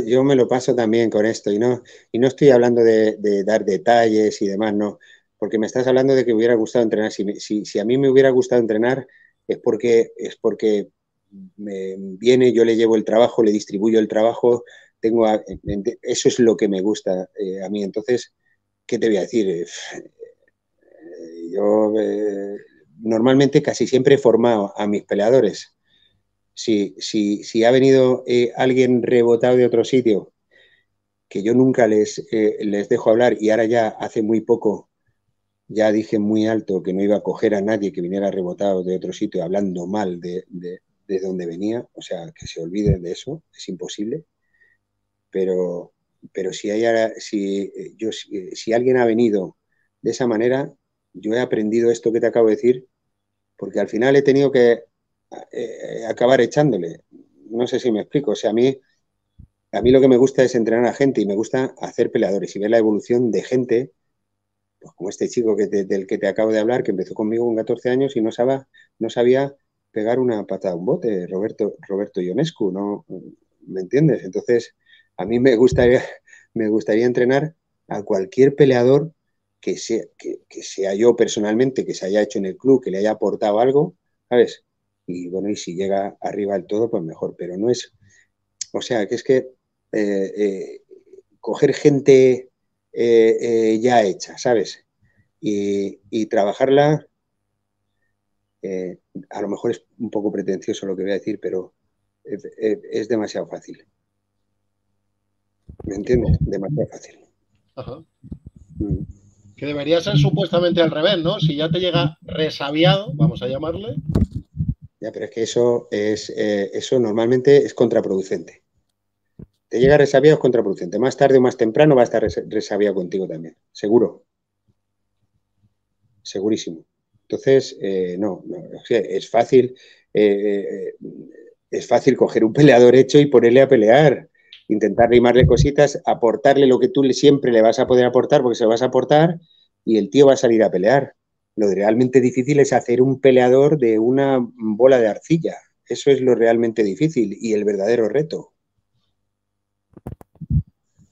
yo, me lo paso también con esto y no, y no estoy hablando de, dar detalles y demás, no, porque me estás hablando de que hubiera gustado entrenar. Si, si, si a mí me hubiera gustado entrenar es porque, es porque me viene, yo le llevo el trabajo, le distribuyo el trabajo, tengo eso es lo que me gusta eh, a mí. Entonces, ¿qué te voy a decir? Eh, eh, yo normalmente casi siempre he formado a mis peleadores. Si, si, ha venido alguien rebotado de otro sitio, que yo nunca les, les dejo hablar y ahora ya hace muy poco ya dije muy alto que no iba a coger a nadie que viniera rebotado de otro sitio hablando mal de, de, de, donde venía, o sea, que se olviden de eso, es imposible pero, pero si, hay, si, eh, yo, eh, si, alguien ha venido de esa manera, yo he aprendido esto que te acabo de decir, porque al final he tenido que eh, acabar echándole. No sé si me explico, o sea, a mí, a mí lo que me gusta es entrenar a gente y me gusta hacer peleadores y ver la evolución de gente pues como este chico que del que te acabo de hablar, que empezó conmigo con 14 años y no sabía, no sabía pegar una patada a un bote, Roberto, Roberto Ionescu, ¿no? ¿Me entiendes? Entonces, a mí me gustaría, me gustaría entrenar a cualquier peleador que sea, sea yo personalmente, que se haya hecho en el club, que le haya aportado algo, ¿sabes? Y bueno, y si llega arriba del todo, pues mejor, pero no es. O sea, que es que eh, eh, coger gente eh, ya hecha, ¿sabes? y trabajarla, a lo mejor es un poco pretencioso lo que voy a decir, pero es demasiado fácil. ¿Me entiendes? Demasiado fácil. Mm. Que debería ser supuestamente al revés, ¿no? Si ya te llega resabiado, vamos a llamarle. Ya, pero es que eso es eh, eso normalmente es contraproducente. Te llega resabiado es contraproducente. Más tarde o más temprano va a estar resabiado contigo también. Seguro. Segurísimo. Entonces, eh, no, es fácil. Eh, es fácil coger un peleador hecho y ponerle a pelear intentar rimarle cositas, aportarle lo que tú siempre le vas a poder aportar, porque se vas a aportar, y el tío va a salir a pelear. Lo realmente difícil es hacer un peleador de una bola de arcilla. Eso es lo realmente difícil y el verdadero reto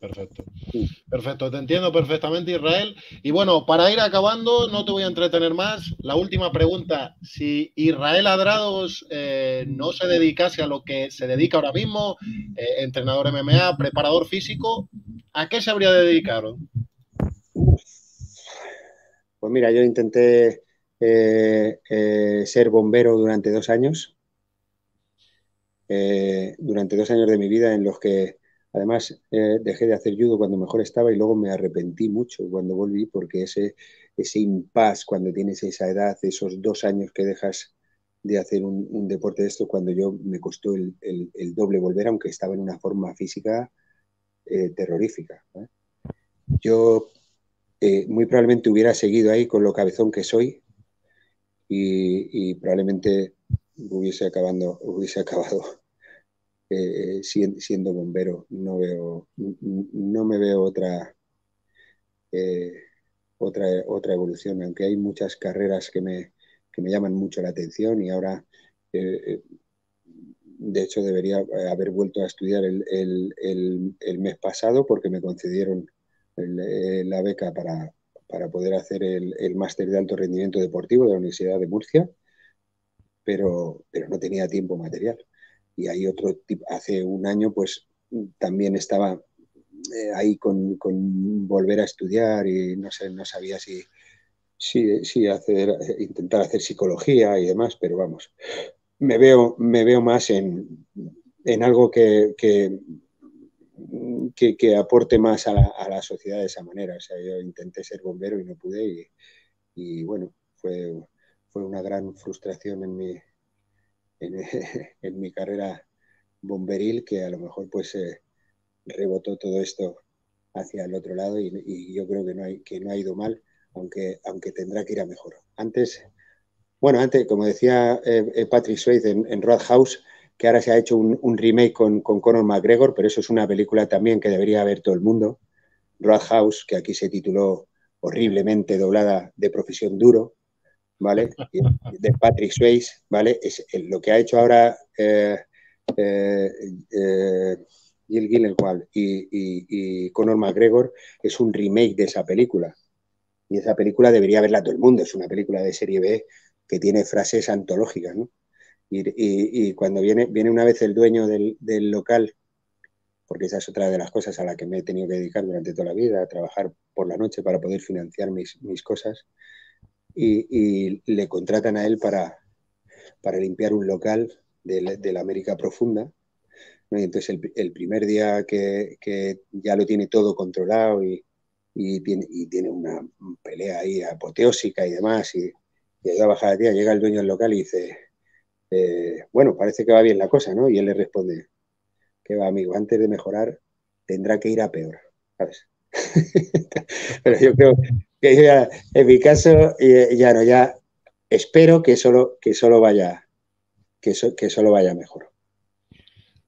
perfecto. Perfecto, te entiendo perfectamente, Israel. Y bueno, para ir acabando, no te voy a entretener más. La última pregunta: si Israel Adrados eh, no se dedicase a lo que se dedica ahora mismo, eh, entrenador MMA, preparador físico, ¿a qué se habría dedicado? Pues mira, yo intenté eh, ser bombero durante dos años. durante dos años de mi vida en los que Además, eh, dejé de hacer judo cuando mejor estaba y luego me arrepentí mucho cuando volví porque ese, ese impas cuando tienes esa edad, esos dos años que dejas de hacer un, deporte de esto, cuando yo me costó el, doble volver, aunque estaba en una forma física eh, terrorífica. Yo eh, muy probablemente hubiera seguido ahí con lo cabezón que soy y, y probablemente hubiese, acabando, hubiese acabado eh, siendo bombero. No veo, no me veo otra, eh, otra, otra evolución, aunque hay muchas carreras que me, me llaman mucho la atención y ahora, eh, de hecho, debería haber vuelto a estudiar el, mes pasado porque me concedieron la beca para, poder hacer el, el máster de alto rendimiento deportivo de la Universidad de Murcia, pero, pero no tenía tiempo material y hay otro tipo, hace un año pues también estaba eh, ahí con, volver a estudiar y no sé, no sabía si, si, hacer, intentar hacer psicología y demás, pero vamos, me veo, me veo más en, en algo que, que, aporte más a la, sociedad de esa manera. O sea, yo intenté ser bombero y no pude y, y bueno, fue, fue una gran frustración en mi, en, mi carrera bomberil que a lo mejor pues eh, rebotó todo esto hacia el otro lado y, yo creo que no, hay, que no ha ido mal, aunque, aunque tendrá que ir a mejor. Antes, bueno, antes, como decía eh, eh, Patrick Swayze en, en House, que ahora se ha hecho un, remake con, con, Conor McGregor, pero eso es una película también que debería ver todo el mundo. House, que aquí se tituló horriblemente doblada de Profesión Duro, ¿vale? De Patrick Swayze, ¿vale? Es lo que ha hecho ahora eh, eh, eh, Gil eh, y, Conor McGregor es un remake de esa película. Y esa película debería verla todo el mundo. Es una película de serie B que tiene frases antológicas, Y, cuando viene, viene una vez el dueño del, local porque esa es otra de las cosas a la que me he tenido que dedicar durante toda la vida, a trabajar por la noche para poder financiar mis cosas y, le contratan a él para, para limpiar un local de la, América Profunda. Y entonces el, primer día que, ya lo tiene todo controlado y, y, tiene, una pelea ahí apoteósica y demás, y, y a bajar llega el dueño del local y dice, eh, bueno, parece que va bien la cosa, ¿no? Y él le responde, que va, amigo, antes de mejorar tendrá que ir a peor, ¿sabes? Pero yo creo, Ah, en mi caso, ya no, ya espero que solo, que solo vaya, que, vaya mejor.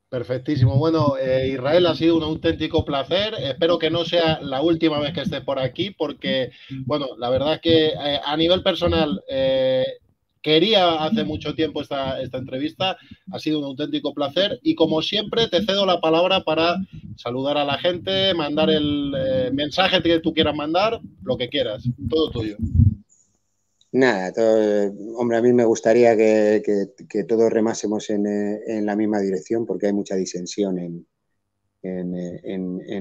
Perfectísimo. Bueno, eh, Israel, ha sido un auténtico placer. Espero que no sea la última vez que estés por aquí, porque, bueno, la verdad es que eh, a nivel personal eh, quería hace mucho tiempo esta, esta entrevista. Ha sido un auténtico placer y como siempre te cedo la palabra para saludar a la gente, mandar el eh, mensaje que tú quieras mandar, lo que quieras, todo tuyo. Nada, eh, hombre, a mí me gustaría que, todos remásemos eh, en, la misma dirección porque hay mucha disensión en,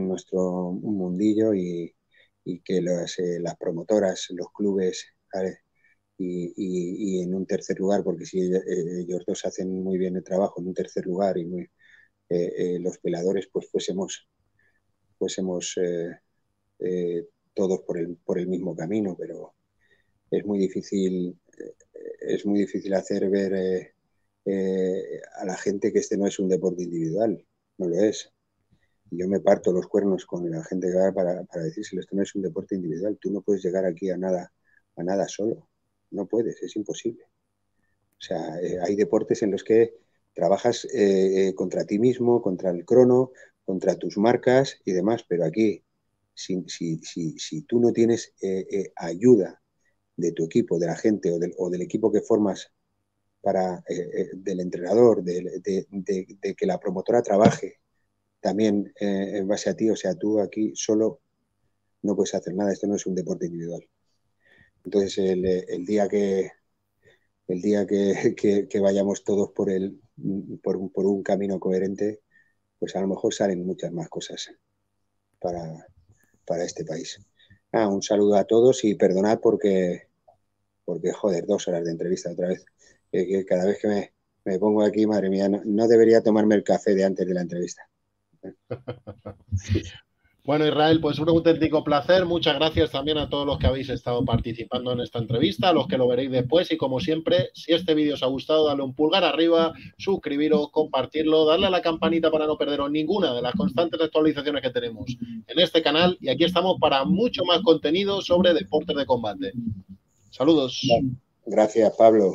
nuestro mundillo y, que las, promotoras, los clubes, y, en un tercer lugar, porque si eh, ellos dos hacen muy bien el trabajo en un tercer lugar y eh, eh, los peladores, pues fuésemos, eh, todos por el, por el mismo camino, pero es muy difícil, es muy difícil hacer ver a la gente que este no es un deporte individual, no lo es. Yo me parto los cuernos con la gente que para, para decírselo, esto no es un deporte individual, tú no puedes llegar aquí a nada, a nada solo no puedes, es imposible. O sea, eh, hay deportes en los que trabajas eh, eh, contra ti mismo, contra el crono, contra tus marcas y demás, pero aquí, si, tú no tienes ayuda de tu equipo, de la gente o del, equipo que formas para del entrenador, de, que la promotora trabaje también en base a ti, o sea, tú aquí solo no puedes hacer nada, esto no es un deporte individual. Entonces, el, día que el día que, vayamos todos por, el, por, un camino coherente, pues a lo mejor salen muchas más cosas para, este país. Ah, un saludo a todos y perdonad porque, porque joder, dos horas de entrevista otra vez. Eh, cada vez que me, pongo aquí, madre mía, no, no debería tomarme el café de antes de la entrevista. Bueno, Israel, pues un auténtico placer. Muchas gracias también a todos los que habéis estado participando en esta entrevista, a los que lo veréis después. Y como siempre, si este vídeo os ha gustado, dale un pulgar arriba, suscribiros, compartirlo, darle a la campanita para no perderos ninguna de las constantes actualizaciones que tenemos en este canal. Y aquí estamos para mucho más contenido sobre deportes de combate. Saludos. Gracias, Pablo.